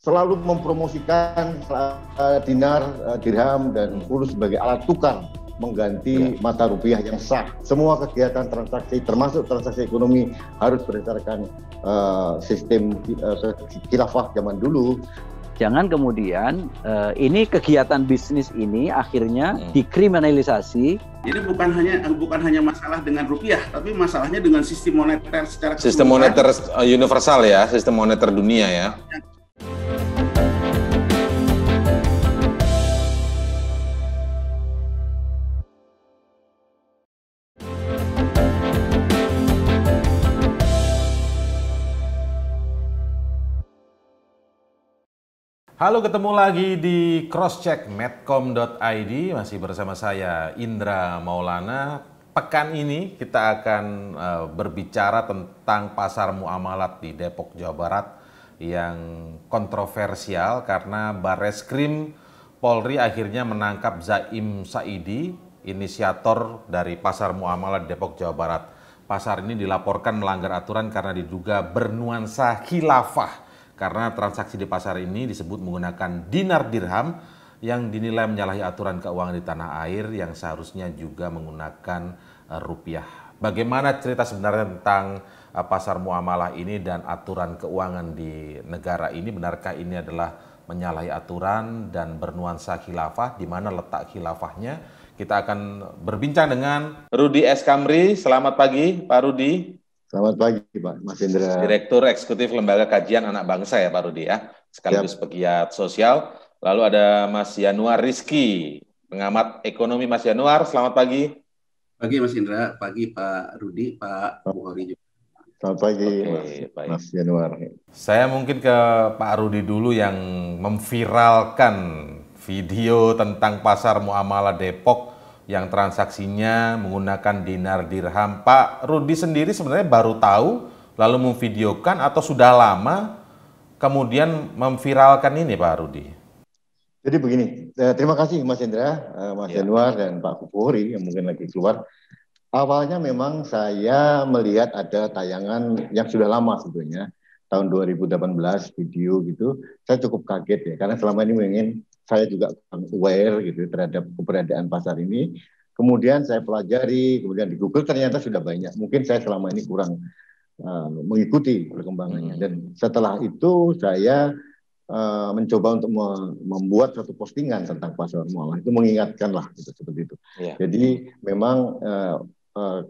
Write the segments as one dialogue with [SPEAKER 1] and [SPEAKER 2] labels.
[SPEAKER 1] selalu mempromosikan uh, dinar, uh, dirham dan fulus sebagai alat tukar mengganti ya. mata rupiah yang sah. Semua kegiatan transaksi termasuk transaksi
[SPEAKER 2] ekonomi harus berdasarkan uh, sistem uh, khilafah zaman dulu. Jangan kemudian uh, ini kegiatan bisnis ini akhirnya hmm. dikriminalisasi.
[SPEAKER 3] Jadi bukan hanya bukan hanya masalah dengan rupiah, tapi masalahnya dengan sistem moneter secara moneter
[SPEAKER 4] universal ya, sistem moneter dunia ya. ya. Halo, ketemu lagi di crosscheck medcom.id masih bersama saya Indra Maulana. Pekan ini kita akan eh, berbicara tentang pasar muamalat di Depok Jawa Barat yang kontroversial karena Bareskrim Polri akhirnya menangkap Zaim Saidi, inisiator dari pasar muamalat Depok Jawa Barat. Pasar ini dilaporkan melanggar aturan karena diduga bernuansa khilafah karena transaksi di pasar ini disebut menggunakan dinar dirham yang dinilai menyalahi aturan keuangan di tanah air yang seharusnya juga menggunakan eh, rupiah. Bagaimana cerita sebenarnya tentang eh, pasar muamalah ini dan aturan keuangan di negara ini? Benarkah ini adalah menyalahi aturan dan bernuansa khilafah? Di mana letak khilafahnya? Kita akan berbincang dengan Rudi S. Kamri. Selamat pagi, Pak Rudi.
[SPEAKER 1] Selamat pagi Pak Mas Indra. Direktur
[SPEAKER 4] Eksekutif Lembaga Kajian Anak Bangsa ya Pak Rudi ya, sekaligus Siap. pegiat sosial. Lalu ada Mas Yanuar Rizky, pengamat ekonomi Mas Yanuar. Selamat pagi. Pagi Mas Indra, pagi Pak Rudi, Pak Bukhari
[SPEAKER 1] juga. Selamat pagi okay, Mas, Mas Yanuar.
[SPEAKER 4] Saya mungkin ke Pak Rudi dulu yang memviralkan video tentang pasar muamalah Depok yang transaksinya menggunakan dinar dirham. Pak Rudi sendiri sebenarnya baru tahu lalu memvideokan atau sudah lama kemudian
[SPEAKER 1] memviralkan ini Pak Rudi? Jadi begini, eh, terima kasih Mas Indra, eh, Mas ya. Januar dan Pak Kupuri yang mungkin lagi keluar. Awalnya memang saya melihat ada tayangan yang sudah lama sebetulnya, tahun 2018 video gitu. Saya cukup kaget ya, karena selama ini ingin saya juga aware gitu terhadap keberadaan pasar ini. Kemudian saya pelajari, kemudian di Google ternyata sudah banyak. Mungkin saya selama ini kurang uh, mengikuti perkembangannya. Hmm. Dan setelah itu saya uh, mencoba untuk me membuat satu postingan tentang pasar mualaf itu mengingatkanlah gitu, seperti itu. Yeah. Jadi memang uh, uh,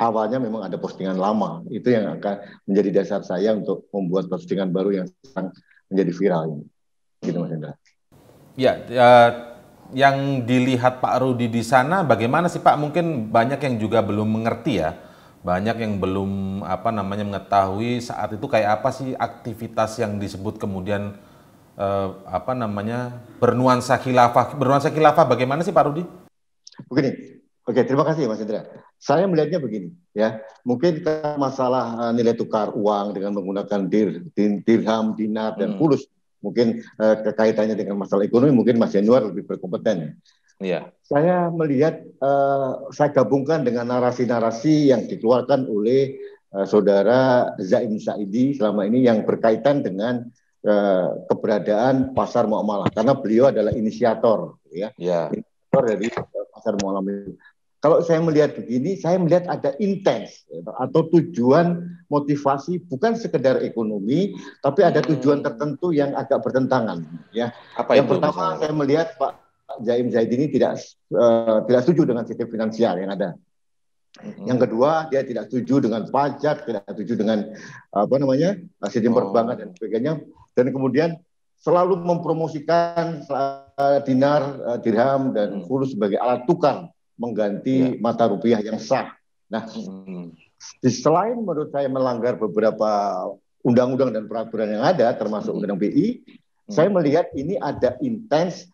[SPEAKER 1] awalnya memang ada postingan lama itu yang akan menjadi dasar saya untuk membuat postingan baru yang sekarang menjadi viral ini gitu mas Indra.
[SPEAKER 4] Ya, ya yang dilihat Pak Rudi di sana bagaimana sih Pak? Mungkin banyak yang juga belum mengerti ya. Banyak yang belum apa namanya mengetahui saat itu kayak apa sih aktivitas yang disebut kemudian eh, apa namanya bernuansa khilafah. Bernuansa khilafah bagaimana sih Pak Rudi?
[SPEAKER 1] Begini. Oke, terima kasih Mas Indra. Saya melihatnya begini, ya. Mungkin masalah eh, nilai tukar uang dengan menggunakan dir, dirham, dinar dan pulus hmm Mungkin eh, kaitannya dengan masalah ekonomi, mungkin Mas Januar lebih berkompeten. Ya. Saya melihat, eh, saya gabungkan dengan narasi-narasi yang dikeluarkan oleh eh, saudara Zaim Saidi selama ini yang berkaitan dengan eh, keberadaan pasar muamalah, karena beliau adalah inisiator, ya. ya. Inisiator dari pasar muamalah kalau saya melihat begini, saya melihat ada intens atau tujuan motivasi bukan sekedar ekonomi, tapi ada hmm. tujuan tertentu yang agak bertentangan. Ya, apa yang itu, pertama misalnya? saya melihat Pak Jaim Zaid ini tidak uh, tidak setuju dengan sistem finansial yang ada. Hmm. Yang kedua, dia tidak setuju dengan pajak, tidak setuju dengan apa namanya sistem oh. perbankan dan sebagainya. Dan kemudian selalu mempromosikan uh, dinar, eh, dirham dan hmm. fulus sebagai alat tukar mengganti ya. mata rupiah yang sah. Nah, hmm. di selain menurut saya melanggar beberapa undang-undang dan peraturan yang ada, termasuk undang undang hmm. BI, ya. Hmm. saya melihat ini ada intens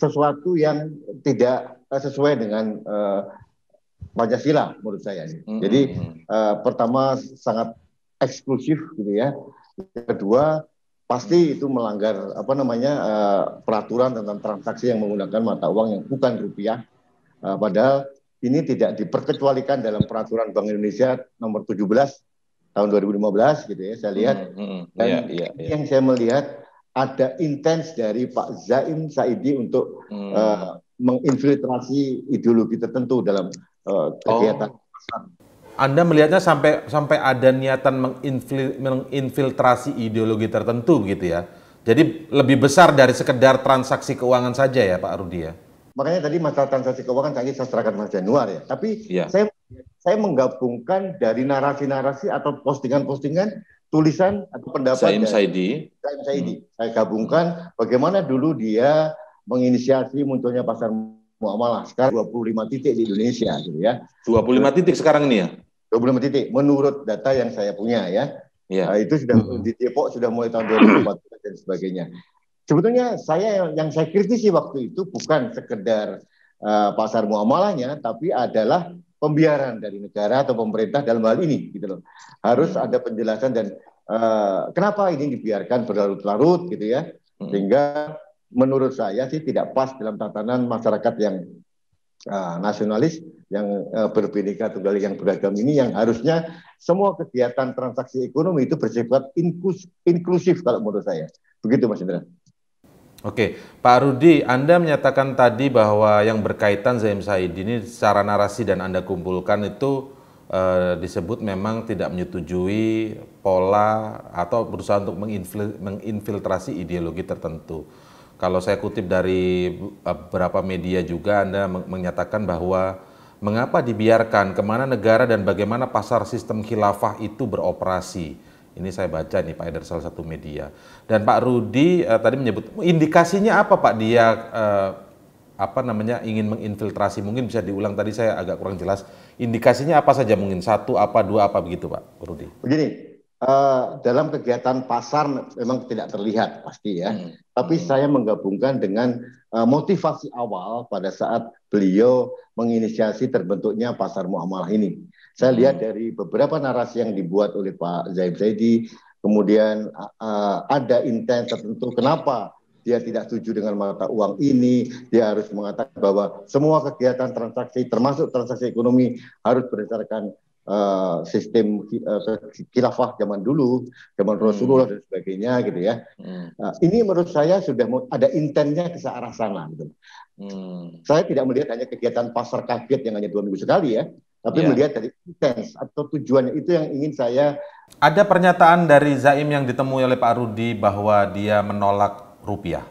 [SPEAKER 1] sesuatu yang tidak eh, sesuai dengan uh, Pancasila menurut saya. Jadi uh, pertama sangat eksklusif gitu ya. Kedua pasti itu melanggar apa namanya uh, peraturan tentang transaksi yang menggunakan mata uang yang bukan rupiah Uh, padahal ini tidak diperkecualikan dalam peraturan Bank Indonesia nomor 17 tahun 2015 gitu ya saya lihat hmm, hmm, hmm. dan yeah, yeah, yeah. yang saya melihat ada intens dari Pak Zain Saidi untuk hmm. uh, menginfiltrasi ideologi tertentu dalam uh, kegiatan oh.
[SPEAKER 4] Anda melihatnya sampai sampai ada niatan menginfil, menginfiltrasi ideologi tertentu gitu ya. Jadi lebih besar dari sekedar transaksi keuangan saja ya Pak Rudi ya.
[SPEAKER 1] Makanya tadi masalah transaksi keuangan tadi saya serahkan Mas Januar ya. Tapi ya. saya saya menggabungkan dari narasi-narasi atau postingan-postingan tulisan atau pendapat Saim Saidi. Saim Saidi. Hmm. Saya gabungkan bagaimana dulu dia menginisiasi munculnya pasar muamalah sekarang 25 titik di Indonesia gitu ya. 25 titik sekarang ini ya. 25 titik menurut data yang saya punya ya. ya. Nah, itu sudah hmm. di Depok sudah mulai tahun 2014 dan sebagainya sebetulnya saya yang saya kritisi waktu itu bukan sekedar uh, pasar muamalahnya, tapi adalah pembiaran dari negara atau pemerintah dalam hal ini, gitu loh. Harus hmm. ada penjelasan dan uh, kenapa ini dibiarkan berlarut-larut, gitu ya, hmm. sehingga menurut saya sih tidak pas dalam tatanan masyarakat yang uh, nasionalis yang uh, berbeda tunggal yang beragam ini yang harusnya semua kegiatan transaksi ekonomi itu bersifat inklusif kalau menurut saya. Begitu Mas Indra.
[SPEAKER 4] Oke, Pak Rudi, Anda menyatakan tadi bahwa yang berkaitan Zaim Said ini secara narasi dan Anda kumpulkan itu e, disebut memang tidak menyetujui pola atau berusaha untuk menginfiltrasi ideologi tertentu. Kalau saya kutip dari eh, beberapa media juga Anda menyatakan bahwa mengapa dibiarkan, kemana negara dan bagaimana pasar sistem khilafah itu beroperasi ini saya baca nih Pak Eder salah satu media. Dan Pak Rudi uh, tadi menyebut indikasinya apa Pak dia uh, apa namanya ingin menginfiltrasi mungkin bisa diulang tadi saya agak kurang jelas indikasinya apa saja mungkin satu apa dua apa begitu Pak
[SPEAKER 1] Rudi. Begini uh, dalam kegiatan pasar memang tidak terlihat pasti ya, hmm. tapi hmm. saya menggabungkan dengan uh, motivasi awal pada saat beliau menginisiasi terbentuknya pasar muamalah ini. Saya hmm. lihat dari beberapa narasi yang dibuat oleh Pak Zaid Zaidi, kemudian uh, ada intens tertentu kenapa dia tidak setuju dengan mata uang ini, dia harus mengatakan bahwa semua kegiatan transaksi termasuk transaksi ekonomi harus berdasarkan uh, sistem uh, khilafah zaman dulu, zaman hmm. Rasulullah hmm. dan sebagainya gitu ya. Hmm. Uh, ini menurut saya sudah ada intentnya ke arah sana gitu. Hmm. Saya tidak melihat hanya kegiatan pasar kaget yang hanya dua minggu sekali ya. Tapi yeah. melihat dari intens atau tujuannya itu yang ingin saya.
[SPEAKER 4] Ada pernyataan dari Zaim yang ditemui oleh Pak Rudi bahwa dia menolak rupiah.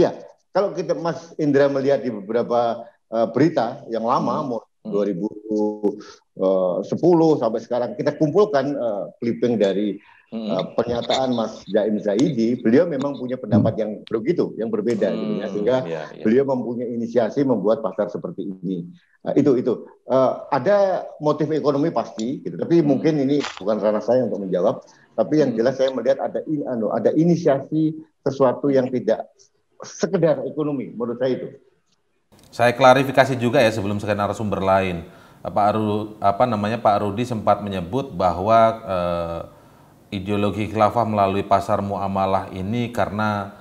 [SPEAKER 1] Ya, kalau kita Mas Indra melihat di beberapa uh, berita yang lama, hmm. 2010 hmm. eh, sampai sekarang, kita kumpulkan uh, clipping dari hmm. uh, pernyataan Mas Jaim Zaidi, beliau memang punya pendapat yang begitu, yang berbeda, hmm, gitu ya. Hmm, sehingga yeah, yeah. beliau mempunyai inisiasi membuat pasar seperti ini. Uh, itu itu uh, ada motif ekonomi pasti, gitu. tapi hmm. mungkin ini bukan ranah saya untuk menjawab. Tapi yang hmm. jelas saya melihat ada in, anu, ada inisiasi sesuatu yang tidak sekedar ekonomi, menurut saya itu.
[SPEAKER 4] Saya klarifikasi juga ya sebelum sekedar sumber lain. Pak Pak Rudi sempat menyebut bahwa eh, ideologi khilafah melalui pasar muamalah ini karena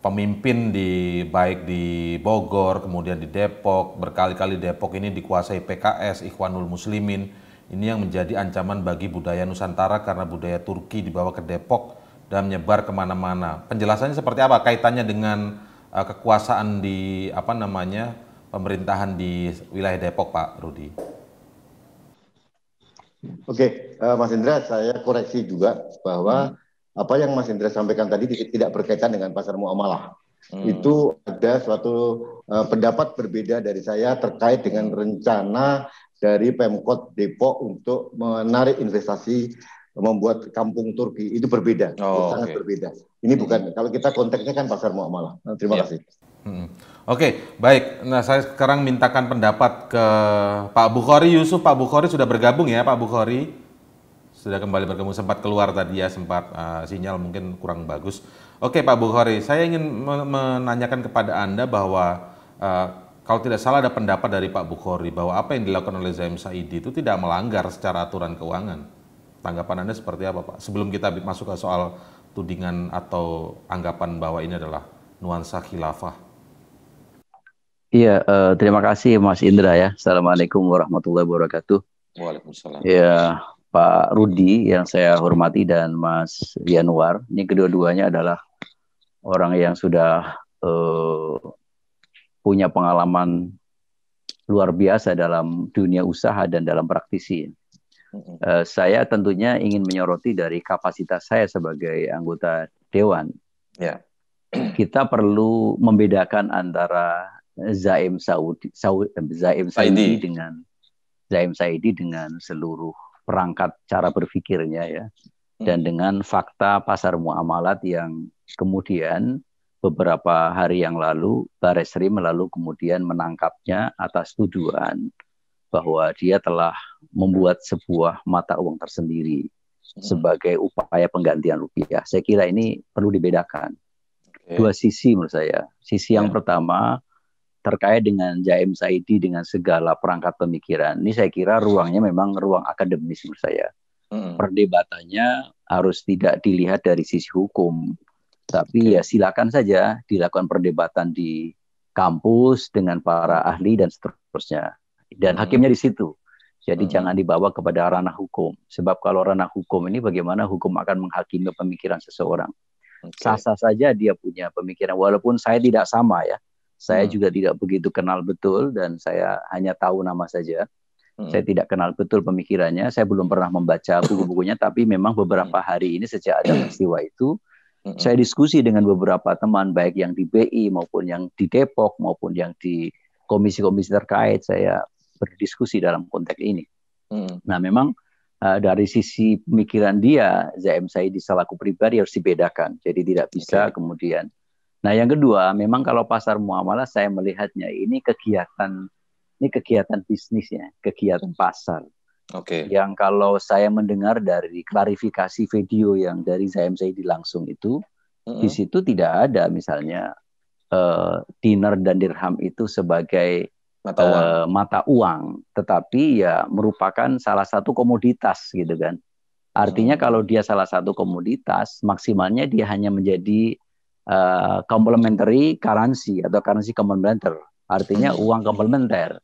[SPEAKER 4] pemimpin di baik di Bogor, kemudian di Depok, berkali-kali Depok ini dikuasai PKS, Ikhwanul Muslimin. Ini yang menjadi ancaman bagi budaya Nusantara karena budaya Turki dibawa ke Depok dan menyebar kemana-mana. Penjelasannya seperti apa kaitannya dengan uh, kekuasaan di apa namanya pemerintahan di wilayah Depok, Pak Rudi?
[SPEAKER 1] Oke, okay. uh, eh, Mas Indra, saya koreksi juga bahwa hmm. apa yang Mas Indra sampaikan tadi tidak berkaitan dengan pasar muamalah. Hmm. Itu ada suatu uh, pendapat berbeda dari saya terkait dengan hmm. rencana dari Pemkot Depok untuk menarik investasi membuat kampung Turki. Itu berbeda, oh, itu sangat okay. berbeda. Ini bukan hmm. kalau kita konteksnya kan pasar muamalah. Terima yeah. kasih.
[SPEAKER 4] Hmm. Oke, baik. Nah, saya sekarang mintakan pendapat ke Pak Bukhari Yusuf. Pak Bukhari sudah bergabung ya, Pak Bukhari. Sudah kembali bergabung, sempat keluar tadi ya, sempat uh, sinyal mungkin kurang bagus. Oke, Pak Bukhari, saya ingin menanyakan kepada Anda bahwa uh, kalau tidak salah ada pendapat dari Pak Bukhari bahwa apa yang dilakukan oleh Zaim Saidi itu tidak melanggar secara aturan keuangan. Tanggapan Anda seperti apa, Pak? Sebelum kita masuk ke soal tudingan atau anggapan bahwa ini adalah nuansa khilafah.
[SPEAKER 2] Iya, uh, terima kasih Mas Indra ya. Assalamualaikum warahmatullahi wabarakatuh.
[SPEAKER 4] Waalaikumsalam. Iya
[SPEAKER 2] Pak Rudi yang saya hormati dan Mas Yanuar. Ini kedua-duanya adalah orang yang sudah uh, punya pengalaman luar biasa dalam dunia usaha dan dalam praktisi. Uh, saya tentunya ingin menyoroti dari kapasitas saya sebagai anggota dewan. Ya. Kita perlu membedakan antara Zaim Saudi, Saudi eh, Zaim Saidi dengan Zaim Saidi dengan seluruh perangkat cara berpikirnya ya hmm. dan dengan fakta pasar muamalat yang kemudian beberapa hari yang lalu Baresri melalui kemudian menangkapnya atas tuduhan bahwa dia telah membuat sebuah mata uang tersendiri hmm. sebagai upaya penggantian rupiah. Saya kira ini perlu dibedakan. Dua sisi menurut saya. Sisi yang ya. pertama terkait dengan Jaim Saidi dengan segala perangkat pemikiran. Ini saya kira ruangnya memang ruang akademis menurut saya. Hmm. Perdebatannya harus tidak dilihat dari sisi hukum, tapi ya silakan saja dilakukan perdebatan di kampus dengan para ahli dan seterusnya. Dan hmm. hakimnya di situ. Jadi hmm. jangan dibawa kepada ranah hukum. Sebab kalau ranah hukum ini bagaimana hukum akan menghakimi pemikiran seseorang. Sah-sah saja dia punya pemikiran. Walaupun saya tidak sama ya. Saya hmm. juga tidak begitu kenal betul dan saya hanya tahu nama saja. Hmm. Saya tidak kenal betul pemikirannya. Saya belum pernah membaca buku-bukunya, tapi memang beberapa hmm. hari ini sejak ada peristiwa itu, hmm. saya diskusi dengan beberapa teman, baik yang di BI maupun yang di Depok maupun yang di komisi-komisi terkait. Saya berdiskusi dalam konteks ini. Hmm. Nah, memang uh, dari sisi pemikiran dia, ZM saya selaku pribadi harus dibedakan. Jadi tidak bisa okay. kemudian Nah, yang kedua, memang kalau pasar muamalah saya melihatnya ini kegiatan ini kegiatan bisnisnya, kegiatan pasar. Oke. Okay. Yang kalau saya mendengar dari klarifikasi video yang dari di langsung itu, mm -hmm. di situ tidak ada misalnya uh, eh, dinar dan dirham itu sebagai mata uang. Uh, mata uang, tetapi ya merupakan salah satu komoditas gitu kan. Artinya hmm. kalau dia salah satu komoditas, maksimalnya dia hanya menjadi uh, complementary currency atau currency complementer. Artinya hmm. uang komplementer.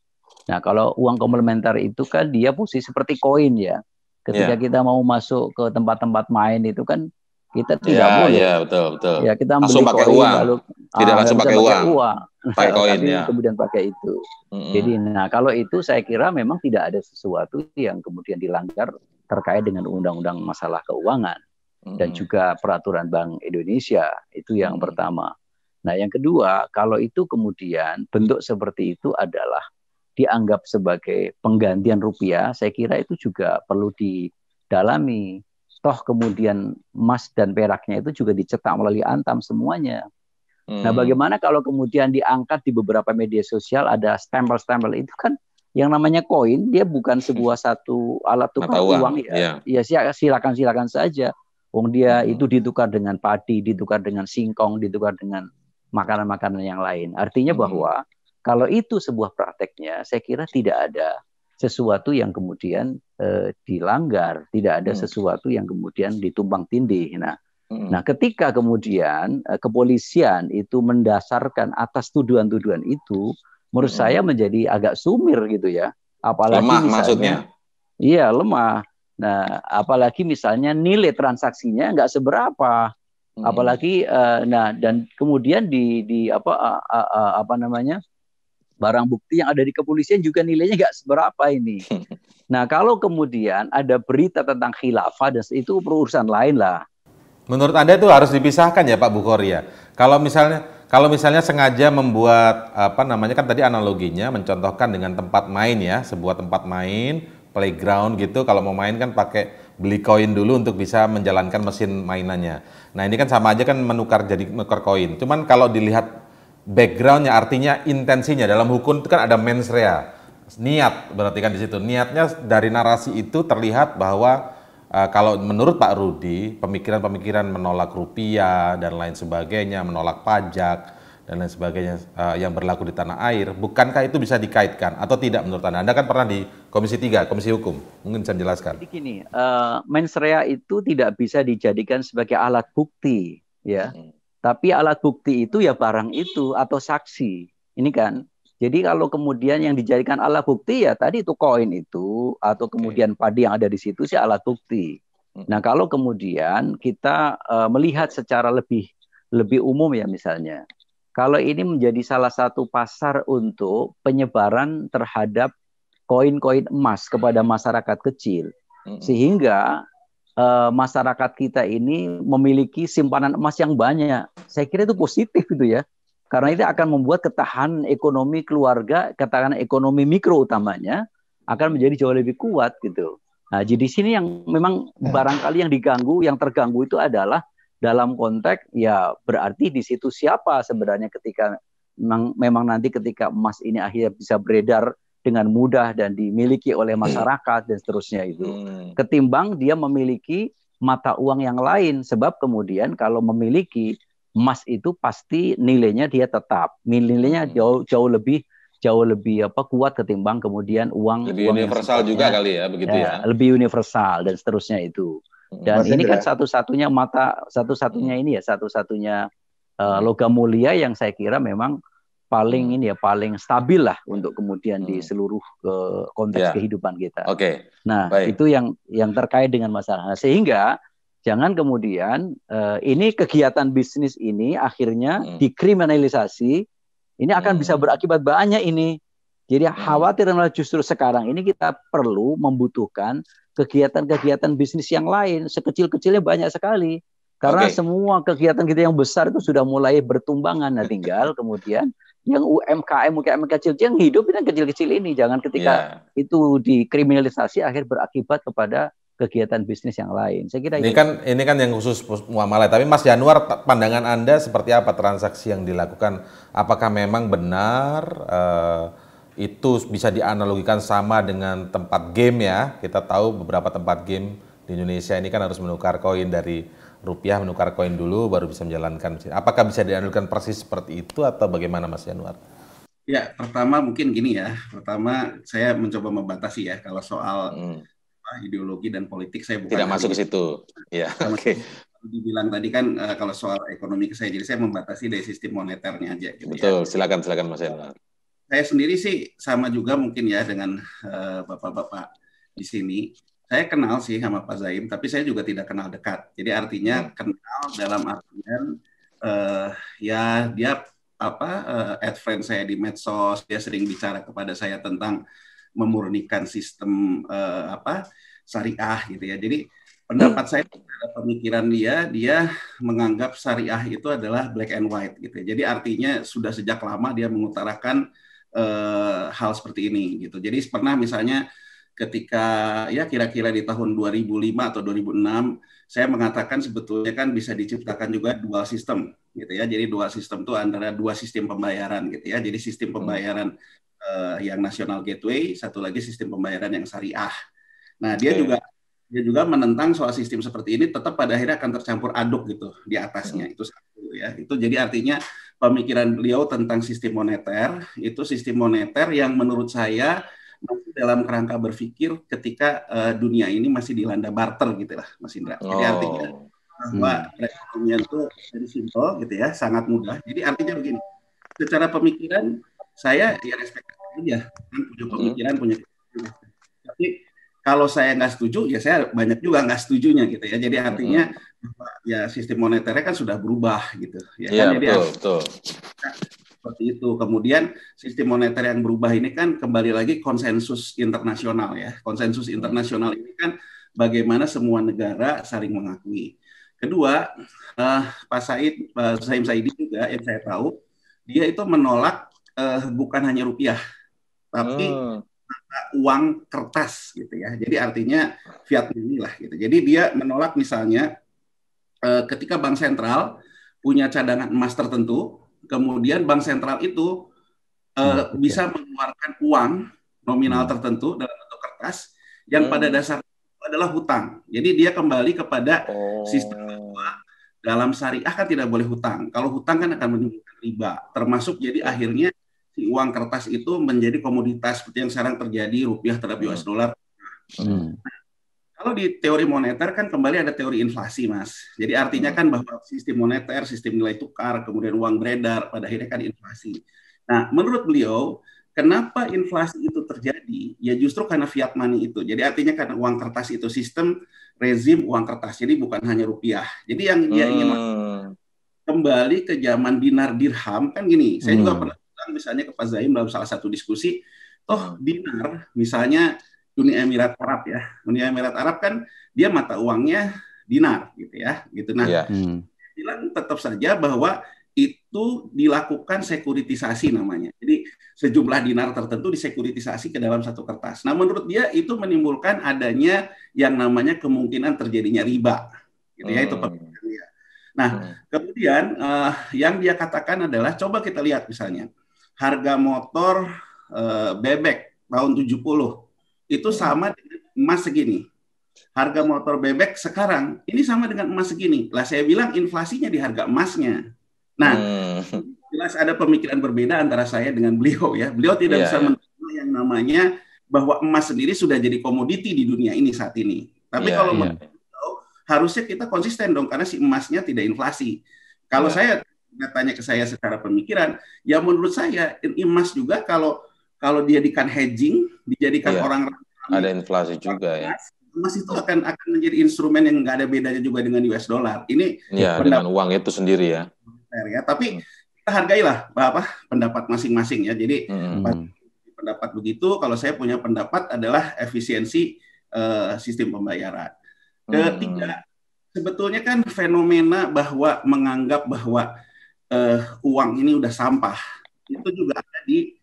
[SPEAKER 2] Nah, kalau uang komplementer itu kan dia posisi seperti koin ya. Ketika yeah. kita mau masuk ke tempat-tempat main itu kan kita ya, tidak yeah, boleh. yeah, betul,
[SPEAKER 4] betul. Ya, kita langsung pakai koin, uang. Lalu, tidak ah, langsung pakai uang. uang. Pakai nah, koin ya.
[SPEAKER 2] Kemudian pakai itu. Mm-hmm. Jadi nah, kalau itu saya kira memang tidak ada sesuatu yang kemudian dilanggar terkait dengan undang-undang masalah keuangan dan juga peraturan Bank Indonesia itu yang hmm. pertama. Nah, yang kedua, kalau itu kemudian bentuk seperti itu adalah dianggap sebagai penggantian rupiah, saya kira itu juga perlu didalami. Toh kemudian emas dan peraknya itu juga dicetak melalui antam semuanya. Hmm. Nah, mm. bagaimana kalau kemudian diangkat di beberapa media sosial ada stempel-stempel itu kan yang namanya koin dia bukan sebuah satu alat tukar uang, uang ya. Iya, ya, silakan silakan saja. Wong dia hmm. itu ditukar dengan padi, ditukar dengan singkong, ditukar dengan makanan-makanan yang lain. Artinya hmm. bahwa kalau itu sebuah prakteknya, saya kira tidak ada sesuatu yang kemudian eh, dilanggar, tidak ada hmm. sesuatu yang kemudian ditumbang tindih. Nah, Nah, ketika kemudian eh, kepolisian itu mendasarkan atas tuduhan-tuduhan itu, menurut saya menjadi agak sumir gitu ya. Apalagi lemah misalnya, maksudnya. Iya, lemah. Nah, apalagi misalnya nilai transaksinya nggak seberapa, hmm. apalagi uh, nah dan kemudian di di apa uh, uh, uh, apa namanya barang bukti yang ada di kepolisian juga nilainya nggak seberapa ini. nah, kalau kemudian ada berita tentang khilafah dan itu perurusan lain lah.
[SPEAKER 4] Menurut Anda itu harus dipisahkan ya Pak Bukhari ya. Kalau misalnya kalau misalnya sengaja membuat apa namanya kan tadi analoginya mencontohkan dengan tempat main ya, sebuah tempat main playground gitu kalau mau main kan pakai beli koin dulu untuk bisa menjalankan mesin mainannya. Nah ini kan sama aja kan menukar jadi menukar koin. Cuman kalau dilihat backgroundnya artinya intensinya dalam hukum itu kan ada mens rea niat berarti kan di situ niatnya dari narasi itu terlihat bahwa uh, kalau menurut Pak Rudi pemikiran-pemikiran menolak rupiah dan lain sebagainya menolak pajak dan lain sebagainya uh, yang berlaku di tanah air, bukankah itu bisa dikaitkan atau tidak menurut Anda? Anda kan pernah di Komisi 3, Komisi Hukum, mungkin bisa menjelaskan. Jadi
[SPEAKER 2] gini, uh, mens rea itu tidak bisa dijadikan sebagai alat bukti, ya. Hmm. Tapi alat bukti itu ya barang itu atau saksi. Ini kan. Jadi kalau kemudian yang dijadikan alat bukti ya tadi itu koin itu atau kemudian padi yang ada di situ sih alat bukti. Hmm. Nah, kalau kemudian kita uh, melihat secara lebih lebih umum ya misalnya kalau ini menjadi salah satu pasar untuk penyebaran terhadap koin-koin emas kepada masyarakat kecil, sehingga uh, masyarakat kita ini memiliki simpanan emas yang banyak. Saya kira itu positif gitu ya. Karena itu akan membuat ketahan ekonomi keluarga, ketahanan ekonomi mikro utamanya akan menjadi jauh lebih kuat gitu. Nah, jadi sini yang memang nah. barangkali yang diganggu, yang terganggu itu adalah dalam konteks ya berarti di situ siapa sebenarnya ketika memang, memang nanti ketika emas ini akhirnya bisa beredar dengan mudah dan dimiliki oleh masyarakat dan seterusnya itu. Hmm. Ketimbang dia memiliki mata uang yang lain sebab kemudian kalau memiliki emas itu pasti nilainya dia tetap, nilainya hmm. jauh jauh lebih jauh lebih apa kuat ketimbang kemudian uang lebih uang universal juga kali ya begitu ya, ya lebih universal dan seterusnya itu
[SPEAKER 1] dan Mas ini Indra. kan
[SPEAKER 2] satu-satunya mata, satu-satunya ini ya, satu-satunya uh, logam mulia yang saya kira memang paling hmm. ini ya paling stabil lah untuk kemudian hmm. di seluruh ke konteks yeah. kehidupan kita. Oke. Okay. Nah Baik. itu yang yang terkait dengan masalah nah, sehingga jangan kemudian uh, ini kegiatan bisnis ini akhirnya hmm. dikriminalisasi ini akan hmm. bisa berakibat banyak ini. Jadi hmm. khawatir malah justru sekarang ini kita perlu membutuhkan kegiatan-kegiatan bisnis yang lain sekecil-kecilnya banyak sekali karena okay. semua kegiatan kita yang besar itu sudah mulai bertumbangan nah tinggal kemudian yang UMKM UMKM kecil yang hidup yang kecil-kecil ini jangan ketika yeah. itu dikriminalisasi akhir berakibat kepada kegiatan bisnis yang lain. Saya kira ini gitu. kan
[SPEAKER 4] ini kan yang khusus muamalah. Tapi Mas Januar, pandangan Anda seperti apa transaksi yang dilakukan? Apakah memang benar uh, itu bisa dianalogikan sama dengan tempat game ya. Kita tahu beberapa tempat game di Indonesia ini kan harus menukar koin dari rupiah menukar koin dulu baru bisa menjalankan. Apakah bisa dianalogikan persis seperti itu atau bagaimana Mas Januar?
[SPEAKER 3] Ya, pertama mungkin gini ya. Pertama saya mencoba membatasi ya kalau soal hmm. ideologi dan politik saya bukan tidak masuk ke situ. Ya, oke. Okay. Dibilang tadi kan eh, kalau soal ekonomi saya jadi saya membatasi dari sistem moneternya aja gitu ya.
[SPEAKER 4] Betul, ya. silakan silakan Mas Januar
[SPEAKER 3] saya sendiri sih sama juga mungkin ya dengan bapak eh, bapak-bapak di sini. Saya kenal sih sama Pak Zaim, tapi saya juga tidak kenal dekat. Jadi artinya hmm. kenal dalam artian uh, ya dia apa uh, eh, advance friend saya di medsos, dia sering bicara kepada saya tentang memurnikan sistem uh, apa syariah gitu ya. Jadi pendapat saya pemikiran dia, dia menganggap syariah itu adalah black and white gitu. Ya. Jadi artinya sudah sejak lama dia mengutarakan Eh, hal seperti ini gitu. Jadi pernah misalnya ketika ya kira-kira di tahun 2005 atau 2006 saya mengatakan sebetulnya kan bisa diciptakan juga dual sistem gitu ya. Jadi dual sistem itu antara dua sistem pembayaran gitu ya. Jadi sistem hmm. pembayaran uh, yang nasional gateway, satu lagi sistem pembayaran yang syariah. Nah, dia juga dia juga menentang soal sistem seperti ini tetap pada akhirnya akan tercampur aduk gitu di atasnya. Hmm. Itu satu ya. Itu jadi artinya pemikiran beliau tentang sistem moneter itu sistem moneter yang menurut saya masih dalam kerangka berpikir ketika uh, dunia ini masih dilanda barter gitu lah Mas Indra. Jadi oh. artinya bahwa hmm. itu jadi simpel gitu ya, sangat mudah. Jadi artinya begini, secara pemikiran saya ya respect aja, kan punya pemikiran, hmm. punya tapi kalau saya nggak setuju ya saya banyak juga nggak setujunya gitu ya jadi artinya hmm. ya sistem moneternya kan sudah berubah gitu ya, ya kan? Iya, jadi betul, betul. seperti itu kemudian sistem moneter yang berubah ini kan kembali lagi konsensus internasional ya konsensus internasional ini kan bagaimana semua negara saling mengakui kedua uh, Pak Said Pak eh, Saim Saidi juga yang saya tahu dia itu menolak uh, bukan hanya rupiah tapi hmm mata uang kertas gitu ya. Jadi artinya fiat money lah gitu. Jadi dia menolak misalnya eh, ketika bank sentral punya cadangan emas tertentu, kemudian bank sentral itu eh, hmm, bisa mengeluarkan uang nominal hmm. tertentu dalam bentuk kertas yang hmm. pada dasarnya adalah hutang. Jadi dia kembali kepada oh. sistem bahwa dalam syariah kan tidak boleh hutang. Kalau hutang kan akan menimbulkan riba. Termasuk jadi iya. akhirnya si uang kertas itu menjadi komoditas seperti yang sekarang terjadi rupiah terhadap US hmm. dollar. Hmm. Kalau di teori moneter kan kembali ada teori inflasi, Mas. Jadi artinya hmm. kan bahwa sistem moneter, sistem nilai tukar, kemudian uang beredar, pada akhirnya kan inflasi. Nah, menurut beliau, kenapa inflasi itu terjadi? Ya justru karena fiat money itu. Jadi artinya karena uang kertas itu sistem rezim uang kertas. Jadi bukan hanya rupiah. Jadi yang dia ingin hmm. kembali ke zaman dinar dirham kan gini. Saya juga hmm. pernah misalnya ke Pak Zaim dalam salah satu diskusi, toh hmm. dinar misalnya Uni Emirat Arab ya, Uni Emirat Arab kan dia mata uangnya dinar gitu ya, gitu nah. Yeah. Hmm. Bilang tetap saja bahwa itu dilakukan sekuritisasi namanya. Jadi sejumlah dinar tertentu disekuritisasi ke dalam satu kertas. Nah menurut dia itu menimbulkan adanya yang namanya kemungkinan terjadinya riba. Gitu ya, hmm. itu pemikiran dia. Nah hmm. kemudian uh, yang dia katakan adalah coba kita lihat misalnya harga motor eh, bebek tahun 70 itu hmm. sama dengan emas segini. Harga motor bebek sekarang ini sama dengan emas segini. Lah saya bilang inflasinya di harga emasnya. Nah, hmm. jelas ada pemikiran berbeda antara saya dengan beliau ya. Beliau tidak yeah, bisa iya. menerima yang namanya bahwa emas sendiri sudah jadi komoditi di dunia ini saat ini. Tapi yeah, kalau yeah. Iya. harusnya kita konsisten dong karena si emasnya tidak inflasi. Kalau yeah. saya tanya ke saya secara pemikiran, ya menurut saya emas juga kalau kalau dijadikan hedging, dijadikan yeah. orang
[SPEAKER 4] ada inflasi juga ya.
[SPEAKER 3] Emas itu akan akan menjadi instrumen yang nggak ada bedanya juga dengan US dollar. Ini ya,
[SPEAKER 4] dengan uang itu sendiri ya.
[SPEAKER 3] ya tapi hmm. kita hargailah apa pendapat masing-masing ya. Jadi hmm. pendapat begitu. Kalau saya punya pendapat adalah efisiensi uh, sistem pembayaran. Ketiga, hmm. sebetulnya kan fenomena bahwa menganggap bahwa uh, uang ini udah sampah itu juga ada di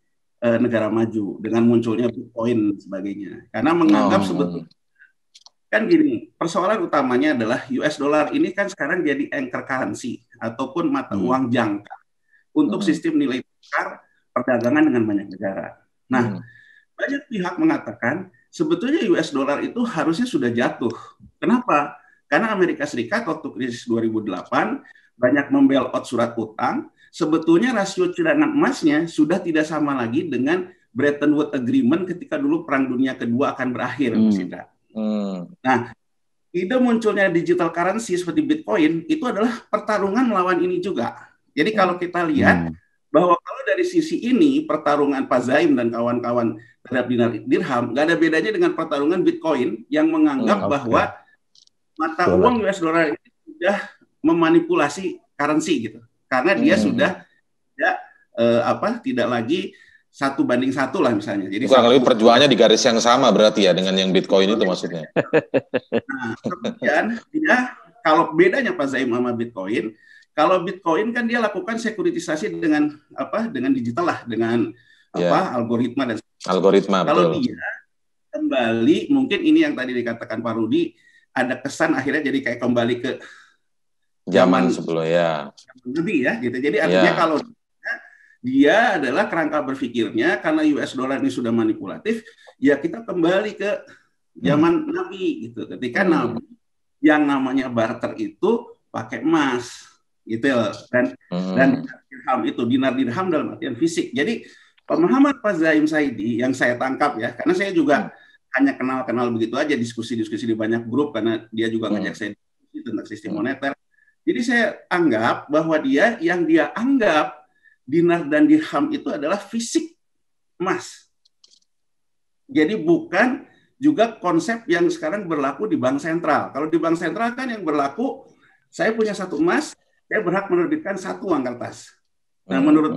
[SPEAKER 3] uh, negara maju dengan munculnya bitcoin dan sebagainya karena menganggap oh. sebetulnya kan gini persoalan utamanya adalah US dollar ini kan sekarang jadi anchor currency ataupun mata hmm. uang jangka untuk hmm. sistem nilai tukar perdagangan dengan banyak negara. Nah, hmm. banyak pihak mengatakan sebetulnya US dollar itu harusnya sudah jatuh. Kenapa? Karena Amerika Serikat waktu krisis 2008 banyak membel surat utang, sebetulnya rasio cadangan emasnya sudah tidak sama lagi dengan Bretton Woods Agreement ketika dulu Perang Dunia Kedua akan berakhir, hmm. Hmm. Nah, ide munculnya digital currency seperti Bitcoin itu adalah pertarungan melawan ini juga. Jadi kalau hmm. kita lihat hmm. bahwa kalau dari sisi ini pertarungan Pak Zaim dan kawan-kawan terhadap dinar dirham nggak ada bedanya dengan pertarungan Bitcoin yang menganggap hmm, okay. bahwa mata uang US dollar ini sudah memanipulasi currency gitu karena dia hmm. sudah tidak eh, apa tidak lagi satu banding satu lah
[SPEAKER 4] misalnya. Jadi kurang lebih perjuangannya di garis yang sama berarti ya dengan yang Bitcoin itu maksudnya. Nah,
[SPEAKER 3] kemudian dia kalau bedanya Pak Zaim sama Bitcoin, kalau Bitcoin kan dia lakukan sekuritisasi dengan apa? Dengan digital lah, dengan yeah. apa? Algoritma dan algoritma. Kalau betul. dia kembali mungkin ini yang tadi dikatakan Pak Rudi ada kesan akhirnya jadi kayak kembali ke
[SPEAKER 4] zaman sebelum ya.
[SPEAKER 3] Lebih ya gitu. Jadi artinya ya. kalau dia adalah kerangka berpikirnya karena US dollar ini sudah manipulatif, ya kita kembali ke zaman hmm. Nabi gitu. Ketika hmm. Nabi yang namanya barter itu pakai emas gitu ya. Dan hmm. dan dirham itu dinar dirham dalam artian fisik. Jadi pemahaman Pak Zaim Saidi yang saya tangkap ya, karena saya juga hmm. hanya kenal-kenal begitu aja diskusi-diskusi di banyak grup karena dia juga hmm. ngajak saya tentang sistem moneter. Jadi saya anggap bahwa dia yang dia anggap dinar dan dirham itu adalah fisik emas. Jadi bukan juga konsep yang sekarang berlaku di bank sentral. Kalau di bank sentral kan yang berlaku saya punya satu emas, saya berhak menerbitkan satu uang kertas. Nah, hmm. menurut